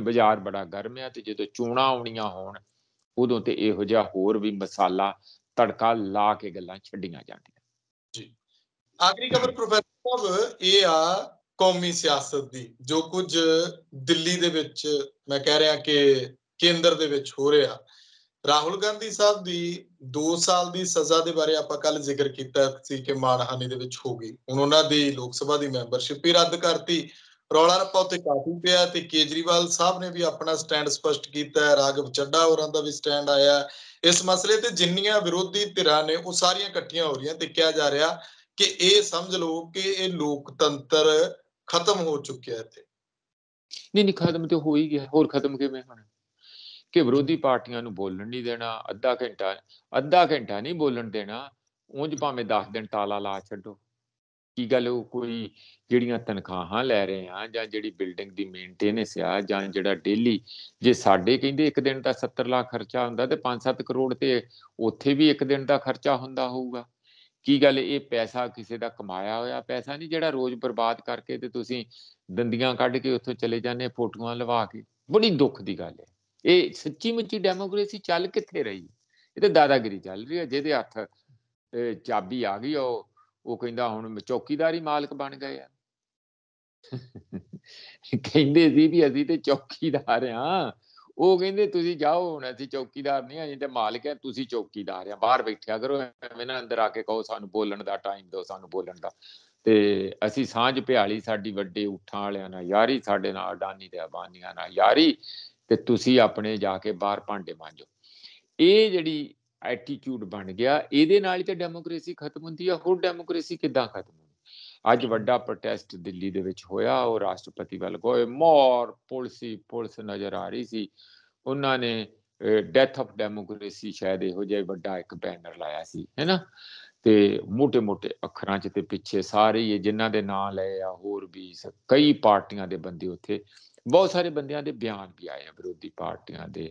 ਬਾਜ਼ਾਰ ਬੜਾ ਗਰਮ ਆ ਤੇ ਜਦੋਂ ਚੋਣਾਂ ਆਉਣੀਆਂ ਹੋਣ ਉਦੋਂ ਤੇ ਇਹੋ ਜਿਹਾ ਹੋਰ ਵੀ ਮਸਾਲਾ ਤੜਕਾ ਲਾ ਕੇ ਗੱਲਾਂ ਛੱਡੀਆਂ ਜਾਂਦੀਆਂ ਆਖਰੀ ਖਬਰ ਪ੍ਰੋਫੈਸਰ ਸਾਹਿਬ ਇਹ ਆ ਕੌਮੀ ਸਿਆਸਤ ਦੀ ਜੋ ਕੁਝ ਦਿੱਲੀ ਦੇ ਵਿੱਚ ਮੈਂ ਕਹਿ ਰਿਹਾ ਕਿ ਕੇਂਦਰ ਦੇ ਵਿੱਚ ਹੋ ਰਿਹਾ ਰਾਹੁਲ ਗਾਂਧੀ ਸਾਹਿਬ ਦੀ 2 ਸਾਲ ਦੀ ਸਜ਼ਾ ਦੇ ਬਾਰੇ ਆਪਾਂ ਕੱਲ ਜ਼ਿਕਰ ਕੀਤਾ ਸੀ ਕਿ ਮਾਨਹਾਨੀ ਦੇ ਵਿੱਚ ਹੋ ਗਈ ਹੁਣ ਉਹਨਾਂ ਦੀ ਲੋਕ ਸਭਾ ਦੀ ਮੈਂਬਰਸ਼ਿਪ ਵੀ ਰੱਦ ਕਰਤੀ ਰੌਲਾ ਰੱਪਾ ਉੱਤੇ ਕਾਫੀ ਪਿਆ ਤੇ ਕੇਜਰੀਵਾਲ ਸਾਹਿਬ ਨੇ ਵੀ ਆਪਣਾ ਸਟੈਂਡ ਸਪਸ਼ਟ ਕੀਤਾ ਹੈ ਰਾਗਵ ਚੱਡਾ ਹੋਰਾਂ ਦਾ ਵੀ ਸਟੈਂਡ ਆਇਆ ਇਸ ਮਸਲੇ ਤੇ ਜਿੰਨੀਆਂ ਵਿਰੋਧੀ ਧਿਰਾਂ ਨੇ ਉਹ ਸਾਰੀਆਂ ਇਕੱਠੀਆਂ ਹੋ ਰਹੀਆਂ ਤੇ ਕਿਹਾ ਜਾ ਰਿਹਾ ਕਿ ਇਹ ਸਮਝ ਲਓ ਕਿ ਇਹ ਲੋਕਤੰਤਰ ਖਤਮ ਹੋ ਚੁੱਕਿਆ ਇੱਥੇ ਨਹੀਂ ਨਹੀਂ ਖਤਮ ਤੇ ਹੋ ਹੀ ਗਿਆ ਹੋਰ ਖਤਮ ਕਿਵੇਂ ਹੋਣਾ ਕਿ ਵਿਰੋਧੀ ਪਾਰਟੀਆਂ ਨੂੰ ਬੋਲਣ ਨਹੀਂ ਦੇਣਾ ਅੱਧਾ ਘੰਟਾ ਅੱਧਾ ਘੰਟਾ ਨਹੀਂ ਬੋਲਣ ਦੇਣਾ ਉਂਝ ਭਾਵੇਂ 10 ਦਿਨ ਤਾਲਾ ਲਾ ਛੱਡੋ ਕੀ ਗੱਲ ਉਹ ਕੋਈ ਜਿਹੜੀਆਂ ਤਨਖਾਹਾਂ ਲੈ ਰਹੇ ਆ ਜਾਂ ਜਿਹੜੀ ਬਿਲਡਿੰਗ ਦੀ ਮੇਨਟੇਨੈਂਸ ਆ ਜਾਂ ਜਿਹੜਾ ਡੇਲੀ ਜੇ ਸਾਡੇ ਕਹਿੰਦੇ ਇੱਕ ਦਿਨ ਦਾ 70 ਲੱਖ ਖਰਚਾ ਹੁੰਦਾ ਤੇ 5-7 ਕਰੋੜ ਤੇ ਉੱਥੇ ਵੀ ਇੱਕ ਦਿਨ ਦਾ ਖਰਚਾ ਹੁੰਦਾ ਹੋਊਗਾ ਕੀ ਗੱਲ ਇਹ ਪੈਸਾ ਕਿਸੇ ਦਾ ਕਮਾਇਆ ਹੋਇਆ ਪੈਸਾ ਨਹੀਂ ਜਿਹੜਾ ਰੋਜ਼ ਬਰਬਾਦ ਕਰਕੇ ਤੇ ਤੁਸੀਂ ਦੰਦੀਆਂ ਕੱਢ ਕੇ ਉੱਥੋਂ ਚਲੇ ਜਾਂਦੇ ਫੋਟੋਆਂ ਲਵਾ ਕੇ ਬੜੀ ਦੁੱਖ ਦੀ ਗੱਲ ਹੈ ਇਹ ਸੱਚੀ ਮੁੱਚੀ ਡੈਮੋਕ੍ਰੇਸੀ ਚੱਲ ਕਿੱਥੇ ਰਹੀ ਇਹ ਤੇ ਦਾਦਾਗਰੀ ਚੱਲ ਰਹੀ ਹੈ ਜਿਹਦੇ ਹੱਥ ਚਾਬੀ ਆ ਗਈ ਉਹ ਉਹ ਕਹਿੰਦਾ ਹੁਣ ਚੌਕੀਦਾਰੀ ਮਾਲਕ ਬਣ ਗਏ ਆ ਕਹਿੰਦੇ ਸੀ ਵੀ ਅਸੀਂ ਤੇ ਚੌਕੀਦਾਰ ਆ ਉਹ ਕਹਿੰਦੇ ਤੁਸੀਂ ਜਾਓ ਹੁਣ ਅਸੀਂ ਚੌਕੀਦਾਰ ਨਹੀਂ ਅਜੇ ਤੇ ਮਾਲਕ ਹੈ ਤੁਸੀਂ ਚੌਕੀਦਾਰ ਆ ਬਾਹਰ ਬੈਠਿਆ ਕਰੋ ਐਵੇਂ ਨਾ ਅੰਦਰ ਆ ਕੇ ਕਹੋ ਸਾਨੂੰ ਬੋਲਣ ਦਾ ਟਾਈਮ ਦਿਓ ਸਾਨੂੰ ਬੋਲਣ ਦਾ ਤੇ ਅਸੀਂ ਸਾਂਝ ਭਿਆਲੀ ਸਾਡੀ ਵੱਡੇ ਉਠਾਂ ਵਾਲਿਆਂ ਨਾਲ ਯਾਰੀ ਸਾਡੇ ਨਾਲ ਅਡਾਨੀ ਦੇ ਅਬਾਨੀਆਂ ਨਾਲ ਯਾਰੀ ਤੇ ਤੁਸੀਂ ਆਪਣੇ ਜਾ ਕੇ ਬਾਹਰ ਭਾਂਡੇ ਮਾਂਜੋ ਇਹ ਜਿਹੜੀ ਐਟੀਟਿਊਡ ਬਣ ਗਿਆ ਇਹਦੇ ਨਾਲ ਹੀ ਤੇ ਡੈਮੋਕ੍ਰੇਸੀ ਖਤਮ ਹੁੰਦੀ ਆ ਹੋਰ ਡੈਮੋਕ੍ਰੇਸੀ ਕਿੱਦਾਂ ਖਤਮ ਅੱਜ ਵੱਡਾ ਪ੍ਰੋਟੈਸਟ ਦਿੱਲੀ ਦੇ ਵਿੱਚ ਹੋਇਆ ਉਹ ਰਾਸ਼ਟਰਪਤੀ ਵੱਲ ਗਏ ਮੋਰ ਪੁਲਸੀ ਪੁਲਸ ਨਜ਼ਰ ਆ ਰਹੀ ਸੀ ਉਹਨਾਂ ਨੇ ਡੈਥ ਆਫ ਡੈਮੋਕ੍ਰੇਸੀ ਸ਼ਾਇਦ ਇਹੋ ਜਿਹਾ ਵੱਡਾ ਇੱਕ ਬੈਨਰ ਲਾਇਆ ਸੀ ਹੈਨਾ ਤੇ ਮੋٹے-ਮੋٹے ਅੱਖਰਾਂ 'ਚ ਤੇ ਪਿੱਛੇ ਸਾਰੇ ਜਿਨ੍ਹਾਂ ਦੇ ਨਾਂ ਲਏ ਆ ਹੋਰ ਵੀ ਕਈ ਪਾਰਟੀਆਂ ਦੇ ਬੰਦੇ ਉੱਥੇ ਬਹੁਤ ਸਾਰੇ ਬੰਦਿਆਂ ਦੇ ਬਿਆਨ ਵੀ ਆਏ ਆ ਵਿਰੋਧੀ ਪਾਰਟੀਆਂ ਦੇ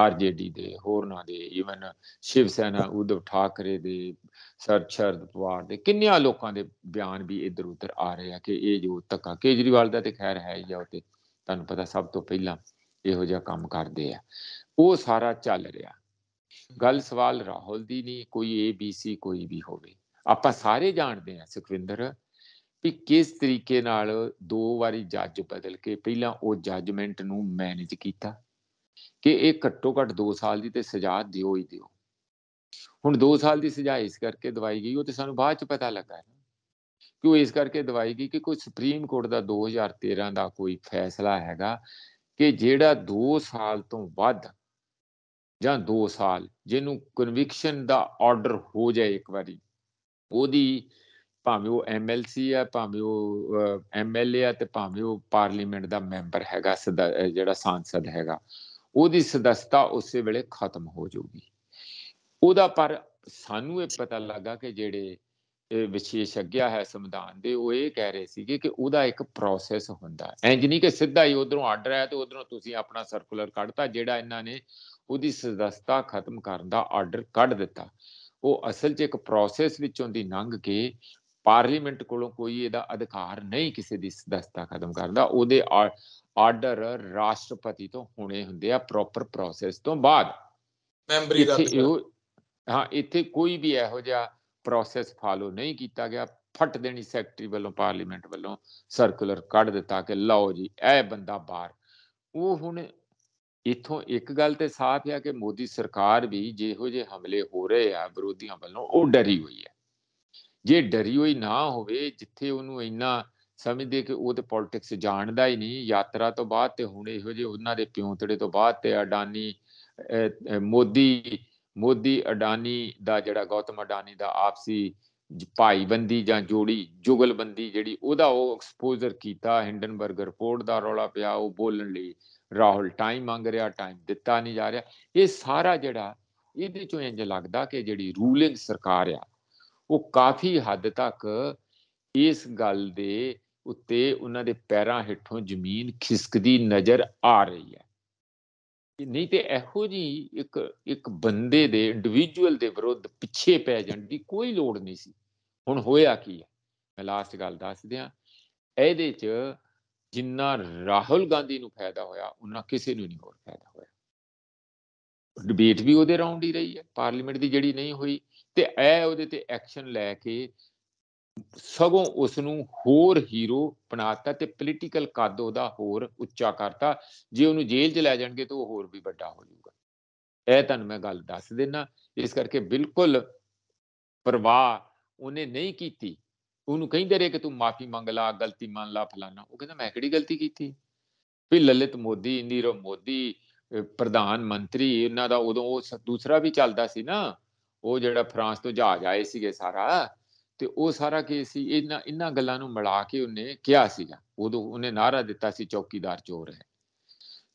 ਆਰਜੇਡੀ ਦੇ ਹੋਰਨਾਂ ਦੇ ਈਵਨ ਸ਼ਿਵ ਸੈਨਾ ਉਧਵ ਠਾਕਰੇ ਦੇ ਸਰਚਰਦ ਪਵਾਰ ਦੇ ਕਿੰਨਿਆਂ ਲੋਕਾਂ ਦੇ ਬਿਆਨ ਵੀ ਇਧਰ ਉਧਰ ਆ ਰਹੇ ਆ ਕਿ ਇਹ ਜੋ ਤੱਕਾ ਕੇਜਰੀਵਾਲ ਦਾ ਤੇ ਖੈਰ ਹੈ ਜਾਂ ਉਹ ਤੇ ਤੁਹਾਨੂੰ ਪਤਾ ਸਭ ਤੋਂ ਪਹਿਲਾਂ ਇਹੋ ਜਿਹਾ ਕੰਮ ਕਰਦੇ ਆ ਉਹ ਸਾਰਾ ਚੱਲ ਰਿਹਾ ਗੱਲ ਸਵਾਲ ਰਾਹੁਲ ਦੀ ਨਹੀਂ ਕੋਈ ਏਬੀਸੀ ਕੋਈ ਵੀ ਹੋਵੇ ਆਪਾਂ ਸਾਰੇ ਜਾਣਦੇ ਆ ਸੁਖਵਿੰਦਰ ਵੀ ਕਿਸ ਤਰੀਕੇ ਨਾਲ ਦੋ ਵਾਰੀ ਜੱਜ ਬਦਲ ਕੇ ਪਹਿਲਾਂ ਉਹ ਜੱਜਮੈਂਟ ਨੂੰ ਮੈਨੇਜ ਕੀਤਾ ਕਿ ਇਹ ਘੱਟੋ ਘੱਟ 2 ਸਾਲ ਦੀ ਤੇ ਸਜ਼ਾ ਦਿਓ ਹੀ ਦਿਓ ਹੁਣ 2 ਸਾਲ ਦੀ ਸਜ਼ਾ ਇਸ ਕਰਕੇ ਦਵਾਈ ਗਈ ਉਹ ਤੇ ਸਾਨੂੰ ਬਾਅਦ ਚ ਪਤਾ ਲੱਗਾ ਹੈ ਕਿ ਉਹ ਇਸ ਕਰਕੇ ਦਵਾਈ ਗਈ ਕਿ ਕੋਈ ਸੁਪਰੀਮ ਕੋਰਟ ਦਾ 2013 ਦਾ ਕੋਈ ਫੈਸਲਾ ਹੈਗਾ ਕਿ ਜਿਹੜਾ 2 ਸਾਲ ਤੋਂ ਵੱਧ ਜਾਂ 2 ਸਾਲ ਜਿਹਨੂੰ ਕਨਵਿਕਸ਼ਨ ਦਾ ਆਰਡਰ ਹੋ ਜਾਏ ਇੱਕ ਵਾਰੀ ਉਹਦੀ ਭਾਵੇਂ ਉਹ ਐਮਐਲਸੀ ਆ ਭਾਵੇਂ ਉਹ ਐਮਐਲਏ ਆ ਤੇ ਭਾਵੇਂ ਉਹ ਪਾਰਲੀਮੈਂਟ ਦਾ ਮੈਂਬਰ ਹੈਗਾ ਜਿਹੜਾ ਸੰਸਦ ਹੈਗਾ ਉਹਦੀ ਸਦਸਤਾ ਉਸੇ ਵੇਲੇ ਖਤਮ ਹੋ ਜਾਊਗੀ ਉਹਦਾ ਪਰ ਸਾਨੂੰ ਇਹ ਪਤਾ ਲੱਗਾ ਕਿ ਜਿਹੜੇ ਵਿਸ਼ੇਸ਼ਗਿਆ ਹੈ ਸੰਵਿਧਾਨ ਦੇ ਉਹ ਇਹ ਕਹਿ ਰਹੇ ਸੀਗੇ ਕਿ ਉਹਦਾ ਇੱਕ ਪ੍ਰੋਸੈਸ ਹੁੰਦਾ ਇੰਜ ਨਹੀਂ ਕਿ ਸਿੱਧਾ ਹੀ ਉਧਰੋਂ ਆਰਡਰ ਆਇਆ ਤੇ ਉਧਰੋਂ ਤੁਸੀਂ ਆਪਣਾ ਸਰਕੂਲਰ ਕੱਢਤਾ ਜਿਹੜਾ ਇਹਨਾਂ ਨੇ ਉਹਦੀ ਸਦਸਤਾ ਖਤਮ ਕਰਨ ਦਾ ਆਰਡਰ ਕੱਢ ਦਿੱਤਾ ਉਹ ਅਸਲ 'ਚ ਇੱਕ ਪ੍ਰੋਸੈਸ ਵਿੱਚੋਂ ਦੀ ਲੰਘ ਕੇ ਪਾਰਲੀਮੈਂਟ ਕੋਲੋਂ ਕੋਈ ਇਹਦਾ ਅਧਿਕਾਰ ਨਹੀਂ ਕਿਸੇ ਦੀ ਸਦਸਤਾ ਖਤਮ ਕਰਦਾ ਉਹਦੇ ਆਰਡਰ ਰਾਸ਼ਟਰਪਤੀ ਤੋਂ ਹੋਣੇ ਹੁੰਦੇ ਆ ਪ੍ਰੋਪਰ ਪ੍ਰੋਸੈਸ ਤੋਂ ਬਾਅਦ ਮੈਂਬਰੀ ਦਾ ਹਾਂ ਇੱਥੇ ਕੋਈ ਵੀ ਇਹੋ ਜਿਹਾ ਪ੍ਰੋਸੈਸ ਫਾਲੋ ਨਹੀਂ ਕੀਤਾ ਗਿਆ ਫਟ ਦੇਣੀ ਸੈਕਟਰੀ ਵੱਲੋਂ ਪਾਰਲੀਮੈਂਟ ਵੱਲੋਂ ਸਰਕੂਲਰ ਕੱਢ ਦਿੱਤਾ ਕਿ ਲਓ ਜੀ ਇਹ ਬੰਦਾ ਬਾਹਰ ਉਹ ਹੁਣ ਇਥੋਂ ਇੱਕ ਗੱਲ ਤੇ ਸਾਫ਼ ਹੈ ਕਿ ਮੋਦੀ ਸਰਕਾਰ ਵੀ ਜਿਹੋ ਜਿਹੇ ਹਮਲੇ ਹੋ ਰਹੇ ਆ ਵਿਰੋਧੀਆਂ ਵੱਲੋਂ ਉਹ ਡਰੀ ਹੋਈ ਹੈ ਜੇ ਡਰੀ ਹੋਈ ਨਾ ਹੋਵੇ ਜਿੱਥੇ ਉਹਨੂੰ ਇੰਨਾ ਸਮਝਦੇ ਕਿ ਉਹ ਤੇ ਪੋਲਿਟਿਕਸ ਜਾਣਦਾ ਹੀ ਨਹੀਂ ਯਾਤਰਾ ਤੋਂ ਬਾਅਦ ਤੇ ਹੁਣ ਇਹੋ ਜਿਹੇ ਉਹਨਾਂ ਦੇ ਪਿਉਂਤੜੇ ਤੋਂ ਬਾਅਦ ਤੇ ਅਡਾਨੀ ਮੋਦੀ ਮੋਦੀ ਅਡਾਨੀ ਦਾ ਜਿਹੜਾ ਗੌਤਮ ਅਡਾਨੀ ਦਾ ਆਪਸੀ ਭਾਈਬੰਦੀ ਜਾਂ ਜੋੜੀ ਜੁਗਲਬੰਦੀ ਜਿਹੜੀ ਉਹਦਾ ਉਹ ਐਕਸਪੋਜ਼ਰ ਕੀਤਾ ਹਿੰਡਨਬਰਗ ਰਿਪੋਰਟ ਦਾ ਰੌਲਾ ਪਿਆ ਉਹ ਬੋਲਣ ਲਈ ਰਾਹੁਲ ਟਾਈਮ ਮੰਗ ਰਿਹਾ ਟਾਈਮ ਦਿੱਤਾ ਨਹੀਂ ਜਾ ਰਿਹਾ ਇਹ ਸਾਰਾ ਜਿਹੜਾ ਇਹਦੇ ਚੋਂ ਇੰਜ ਲੱਗਦਾ ਕਿ ਜਿਹੜੀ ਰੂਲਿੰਗ ਸਰਕਾਰ ਆ ਉਹ ਕਾਫੀ ਹੱਦ ਤੱਕ ਇਸ ਗੱਲ ਦੇ ਉੱਤੇ ਉਹਨਾਂ ਦੇ ਪੈਰਾਂ ਹੇਠੋਂ ਜ਼ਮੀਨ ਖਿਸਕਦੀ ਨਜ਼ਰ ਆ ਰਹੀ ਹੈ ਨਹੀਂ ਤੇ ਇਹੋ ਜੀ ਇੱਕ ਇੱਕ ਬੰਦੇ ਦੇ ਇੰਡੀਵਿਜੂਅਲ ਦੇ ਵਿਰੁੱਧ ਪਿੱਛੇ ਪੈ ਜਾਣ ਦੀ ਕੋਈ ਲੋੜ ਨਹੀਂ ਸੀ ਹੁਣ ਹੋਇਆ ਕੀ ਹੈ ਮੈਂ ਲਾਸਟ ਗੱਲ ਦੱਸ ਦਿਆਂ ਇਹਦੇ 'ਚ ਜਿੰਨਾ ਰਾਹੁਲ ਗਾਂਧੀ ਨੂੰ ਫਾਇਦਾ ਹੋਇਆ ਉਹਨਾਂ ਕਿਸੇ ਨੂੰ ਨਹੀਂ ਹੋਰ ਫਾਇਦਾ ਹੋਇਆ ਡਿਬੇਟ ਵੀ ਉਹਦੇ ਰਾਉਂਡ ਹੀ ਰਹੀ ਹੈ ਪਾਰਲੀਮੈਂਟ ਦੀ ਜਿਹੜੀ ਨਹੀਂ ਹੋਈ ਤੇ ਐ ਉਹਦੇ ਤੇ ਐਕਸ਼ਨ ਲੈ ਕੇ ਸਗੋਂ ਉਸ ਨੂੰ ਹੋਰ ਹੀਰੋ ਬਣਾਤਾ ਤੇ ਪੋਲੀਟੀਕਲ ਕੱਦ ਉਹਦਾ ਹੋਰ ਉੱਚਾ ਕਰਤਾ ਜੇ ਉਹਨੂੰ ਜੇਲ੍ਹ 'ਚ ਲੈ ਜਾਣਗੇ ਤਾਂ ਉਹ ਹੋਰ ਵੀ ਵੱਡਾ ਹੋ ਜਾਊਗਾ ਇਹ ਤੁਹਾਨੂੰ ਮੈਂ ਗੱਲ ਦੱਸ ਦਿੰਨਾ ਇਸ ਕਰਕੇ ਬਿਲਕੁਲ ਪਰਵਾਹ ਉਹਨੇ ਨਹੀਂ ਕੀਤੀ ਉਹਨੂੰ ਕਹਿੰਦੇ ਰਹੇ ਕਿ ਤੂੰ ਮਾਫੀ ਮੰਗ ਲਾ ਗਲਤੀ ਮੰਨ ਲਾ ਫਲਾਣਾ ਉਹ ਕਹਿੰਦਾ ਮੈਂ ਕਿਹੜੀ ਗਲਤੀ ਕੀਤੀ ਵੀ ਲਲਿਤ ਮੋਦੀ ਨੀਰਵ ਮੋਦੀ ਪ੍ਰਧਾਨ ਮੰਤਰੀ ਇਹਨਾਂ ਦਾ ਉਦੋਂ ਉਹ ਦੂਸਰਾ ਵੀ ਚੱਲਦਾ ਸੀ ਨਾ ਉਹ ਜਿਹੜਾ ਫਰਾਂਸ ਤੋਂ ਜਹਾਜ਼ ਆਏ ਸੀਗੇ ਸਾਰਾ ਤੇ ਉਹ ਸਾਰਾ ਕੇਸ ਸੀ ਇਹਨਾਂ ਇਹਨਾਂ ਗੱਲਾਂ ਨੂੰ ਮਿਲਾ ਕੇ ਉਹਨੇ ਕਿਹਾ ਸੀਗਾ ਉਦੋਂ ਉਹਨੇ ਨਾਰਾ ਦਿੱਤਾ ਸੀ ਚੌਕੀਦਾਰ ਚੋਰ ਹੈ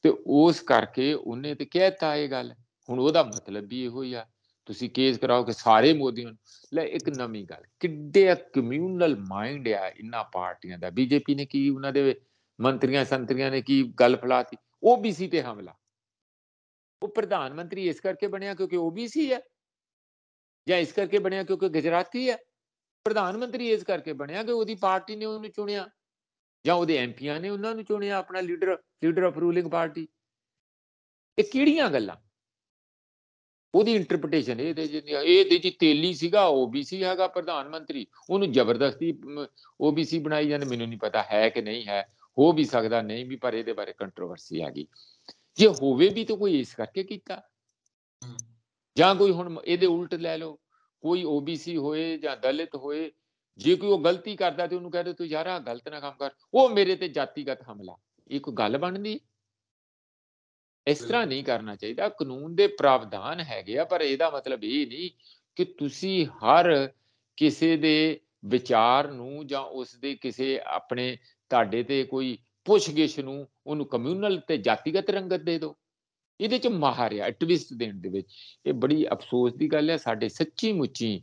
ਤੇ ਉਸ ਕਰਕੇ ਉਹਨੇ ਤੇ ਕਹਿਤਾ ਇਹ ਗੱਲ ਹੁਣ ਉਹਦਾ ਮਤਲਬ ਵੀ ਇਹੋ ਹੀ ਆ ਤੁਸੀਂ ਕੇਸ ਕਰਾਓ ਕਿ ਸਾਰੇ ਮੋਦੀ ਨੂੰ ਲੈ ਇੱਕ ਨਵੀਂ ਗੱਲ ਕਿੱਡੇ ਕਮਿਊਨਲ ਮਾਈਂਡ ਆ ਇਨ੍ਹਾਂ ਪਾਰਟੀਆਂ ਦਾ ਬੀਜੇਪੀ ਨੇ ਕੀ ਉਹਨਾਂ ਦੇ ਮੰਤਰੀਆਂ ਸੰਤਰੀਆਂ ਨੇ ਕੀ ਗੱਲ ਫਲਾਤੀ ਸੀ ਤੇ ਹਮਲਾ ਉਹ ਪ੍ਰਧਾਨ ਮੰਤਰੀ ਇਸ ਕਰਕੇ ਬਣਿਆ ਕਿਉਂਕਿ ਸੀ ਹੈ ਜਾਂ ਇਸ ਕਰਕੇ ਬਣਿਆ ਕਿਉਂਕਿ ਗੁਜਰਾਤੀ ਹੈ ਪ੍ਰਧਾਨ ਮੰਤਰੀ ਇਸ ਕਰਕੇ ਬਣਿਆ ਕਿ ਉਹਦੀ ਪਾਰਟੀ ਨੇ ਉਹਨੂੰ ਚੁਣਿਆ ਜਾਂ ਉਹਦੇ ਐਮਪੀਆਂ ਨੇ ਉਹਨਾਂ ਨੂੰ ਚੁਣਿਆ ਆਪਣਾ leader leader of ruling party ਇਹ ਕਿਹੜੀਆਂ ਗੱਲਾਂ ਉਹਦੀ ਇੰਟਰਪ੍ਰੀਟੇਸ਼ਨ ਇਹ ਦੇ ਜਿੰਦੀ ਇਹ ਦੇ ਜੀ ਤੇਲੀ ਸੀਗਾ ਓਬੀਸੀ ਹੈਗਾ ਪ੍ਰਧਾਨ ਮੰਤਰੀ ਉਹਨੂੰ ਜ਼ਬਰਦਸਤੀ ਓਬੀਸੀ ਬਣਾਈ ਜਾਂਦੇ ਮੈਨੂੰ ਨਹੀਂ ਪਤਾ ਹੈ ਕਿ ਨਹੀਂ ਹੈ ਹੋ ਵੀ ਸਕਦਾ ਨਹੀਂ ਵੀ ਪਰ ਇਹਦੇ ਬਾਰੇ ਕੰਟਰੋਵਰਸੀ ਆ ਗਈ ਜੇ ਹੋਵੇ ਵੀ ਤਾਂ ਕੋਈ ਇਸ ਕਰਕੇ ਕੀਤਾ ਜਾਂ ਕੋਈ ਹੁਣ ਇਹਦੇ ਉਲਟ ਲੈ ਲਓ ਕੋਈ OBC ਹੋਏ ਜਾਂ ਦਲਿਤ ਹੋਏ ਜੇ ਕੋਈ ਉਹ ਗਲਤੀ ਕਰਦਾ ਤੇ ਉਹਨੂੰ ਕਹਦੇ ਤੂੰ ਯਾਰ ਆ ਗਲਤ ਨਾ ਕੰਮ ਕਰ ਉਹ ਮੇਰੇ ਤੇ ਜਾਤੀਗਤ ਹਮਲਾ ਇਹ ਕੋਈ ਗੱਲ ਬਣਦੀ ਇਸ ਤਰ੍ਹਾਂ ਨਹੀਂ ਕਰਨਾ ਚਾਹੀਦਾ ਕਾਨੂੰਨ ਦੇ ਪ੍ਰਾਵਧਾਨ ਹੈਗੇ ਆ ਪਰ ਇਹਦਾ ਮਤਲਬ ਇਹ ਨਹੀਂ ਕਿ ਤੁਸੀਂ ਹਰ ਕਿਸੇ ਦੇ ਵਿਚਾਰ ਨੂੰ ਜਾਂ ਉਸ ਦੇ ਕਿਸੇ ਆਪਣੇ ਤੁਹਾਡੇ ਤੇ ਕੋਈ ਪੁੱਛਗਿਛ ਨੂੰ ਉਹਨੂੰ ਕਮਿਊਨਲ ਤੇ ਜਾਤੀਗਤ ਰੰਗਤ ਦੇ ਦਿਓ ਇਹਦੇ ਚ ਮਾਹਰ ਆ ਟਵਿਸਟ ਦੇਣ ਦੇ ਵਿੱਚ ਇਹ ਬੜੀ ਅਫਸੋਸ ਦੀ ਗੱਲ ਹੈ ਸਾਡੇ ਸੱਚੀ ਮੁੱਚੀ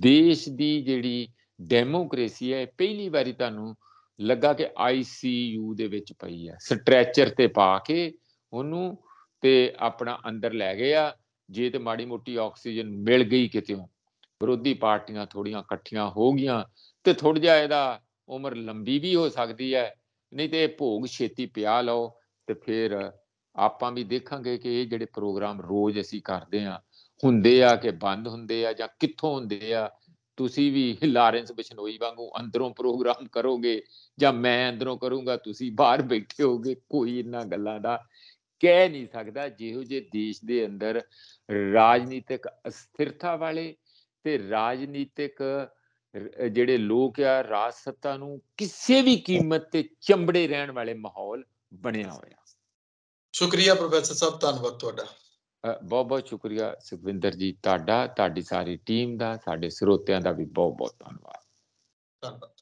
ਦੇਸ਼ ਦੀ ਜਿਹੜੀ ਡੈਮੋਕ੍ਰੇਸੀ ਹੈ ਪਹਿਲੀ ਵਾਰੀ ਤੁਹਾਨੂੰ ਲੱਗਾ ਕਿ ਆਈਸੀਯੂ ਦੇ ਵਿੱਚ ਪਈ ਆ ਸਟ੍ਰੈਚਰ ਤੇ ਪਾ ਕੇ ਉਹਨੂੰ ਤੇ ਆਪਣਾ ਅੰਦਰ ਲੈ ਗਏ ਆ ਜੇ ਤੇ ਮਾੜੀ ਮੋਟੀ ਆਕਸੀਜਨ ਮਿਲ ਗਈ ਕਿਤੇੋਂ ਵਿਰੋਧੀ ਪਾਰਟੀਆਂ ਥੋੜੀਆਂ ਇਕੱਠੀਆਂ ਹੋ ਗਈਆਂ ਤੇ ਥੋੜ ਜਿਹਾ ਇਹਦਾ ਉਮਰ ਲੰਬੀ ਵੀ ਹੋ ਸਕਦੀ ਹੈ ਨਹੀਂ ਤੇ ਇਹ ਭੋਗ ਛੇਤੀ ਪਿਆ ਲਓ ਤੇ ਫਿਰ ਆਪਾਂ ਵੀ ਦੇਖਾਂਗੇ ਕਿ ਇਹ ਜਿਹੜੇ ਪ੍ਰੋਗਰਾਮ ਰੋਜ਼ ਅਸੀਂ ਕਰਦੇ ਆ ਹੁੰਦੇ ਆ ਕਿ ਬੰਦ ਹੁੰਦੇ ਆ ਜਾਂ ਕਿੱਥੋਂ ਹੁੰਦੇ ਆ ਤੁਸੀਂ ਵੀ ਲਾਰੈਂਸ ਬਿਸ਼ਨੋਈ ਵਾਂਗੂ ਅੰਦਰੋਂ ਪ੍ਰੋਗਰਾਮ ਕਰੋਗੇ ਜਾਂ ਮੈਂ ਅੰਦਰੋਂ ਕਰੂੰਗਾ ਤੁਸੀਂ ਬਾਹਰ ਬੈਠੇ ਹੋਗੇ ਕੋਈ ਇੰਨਾ ਗੱਲਾਂ ਦਾ ਕਹਿ ਨਹੀਂ ਸਕਦਾ ਜਿਹੋ ਜੇ ਦੇਸ਼ ਦੇ ਅੰਦਰ ਰਾਜਨੀਤਿਕ ਅਸਥਿਰਤਾ ਵਾਲੇ ਤੇ ਰਾਜਨੀਤਿਕ ਜਿਹੜੇ ਲੋਕ ਆ ਰਾਜ ਸੱਤਾ ਨੂੰ ਕਿਸੇ ਵੀ ਕੀਮਤ ਤੇ ਚੰਬੜੇ ਰਹਿਣ ਵਾਲੇ ਮਾਹੌਲ ਬਣਿਆ ਹੋਇਆ ਸ਼ੁਕਰੀਆ ਪ੍ਰੋਫੈਸਰ ਸਾਹਿਬ ਧੰਨਵਾਦ ਤੁਹਾਡਾ ਬਹੁਤ ਬਹੁਤ ਸ਼ੁਕਰੀਆ ਸੁਖਵਿੰਦਰ ਜੀ ਤੁਹਾਡਾ ਤੁਹਾਡੀ ਸਾਰੀ ਟੀਮ ਦਾ ਸਾਡੇ ਸਰੋਤਿਆਂ ਦਾ ਵੀ ਬਹੁਤ ਬਹੁਤ ਧੰਨਵਾਦ ਧੰਨਵਾਦ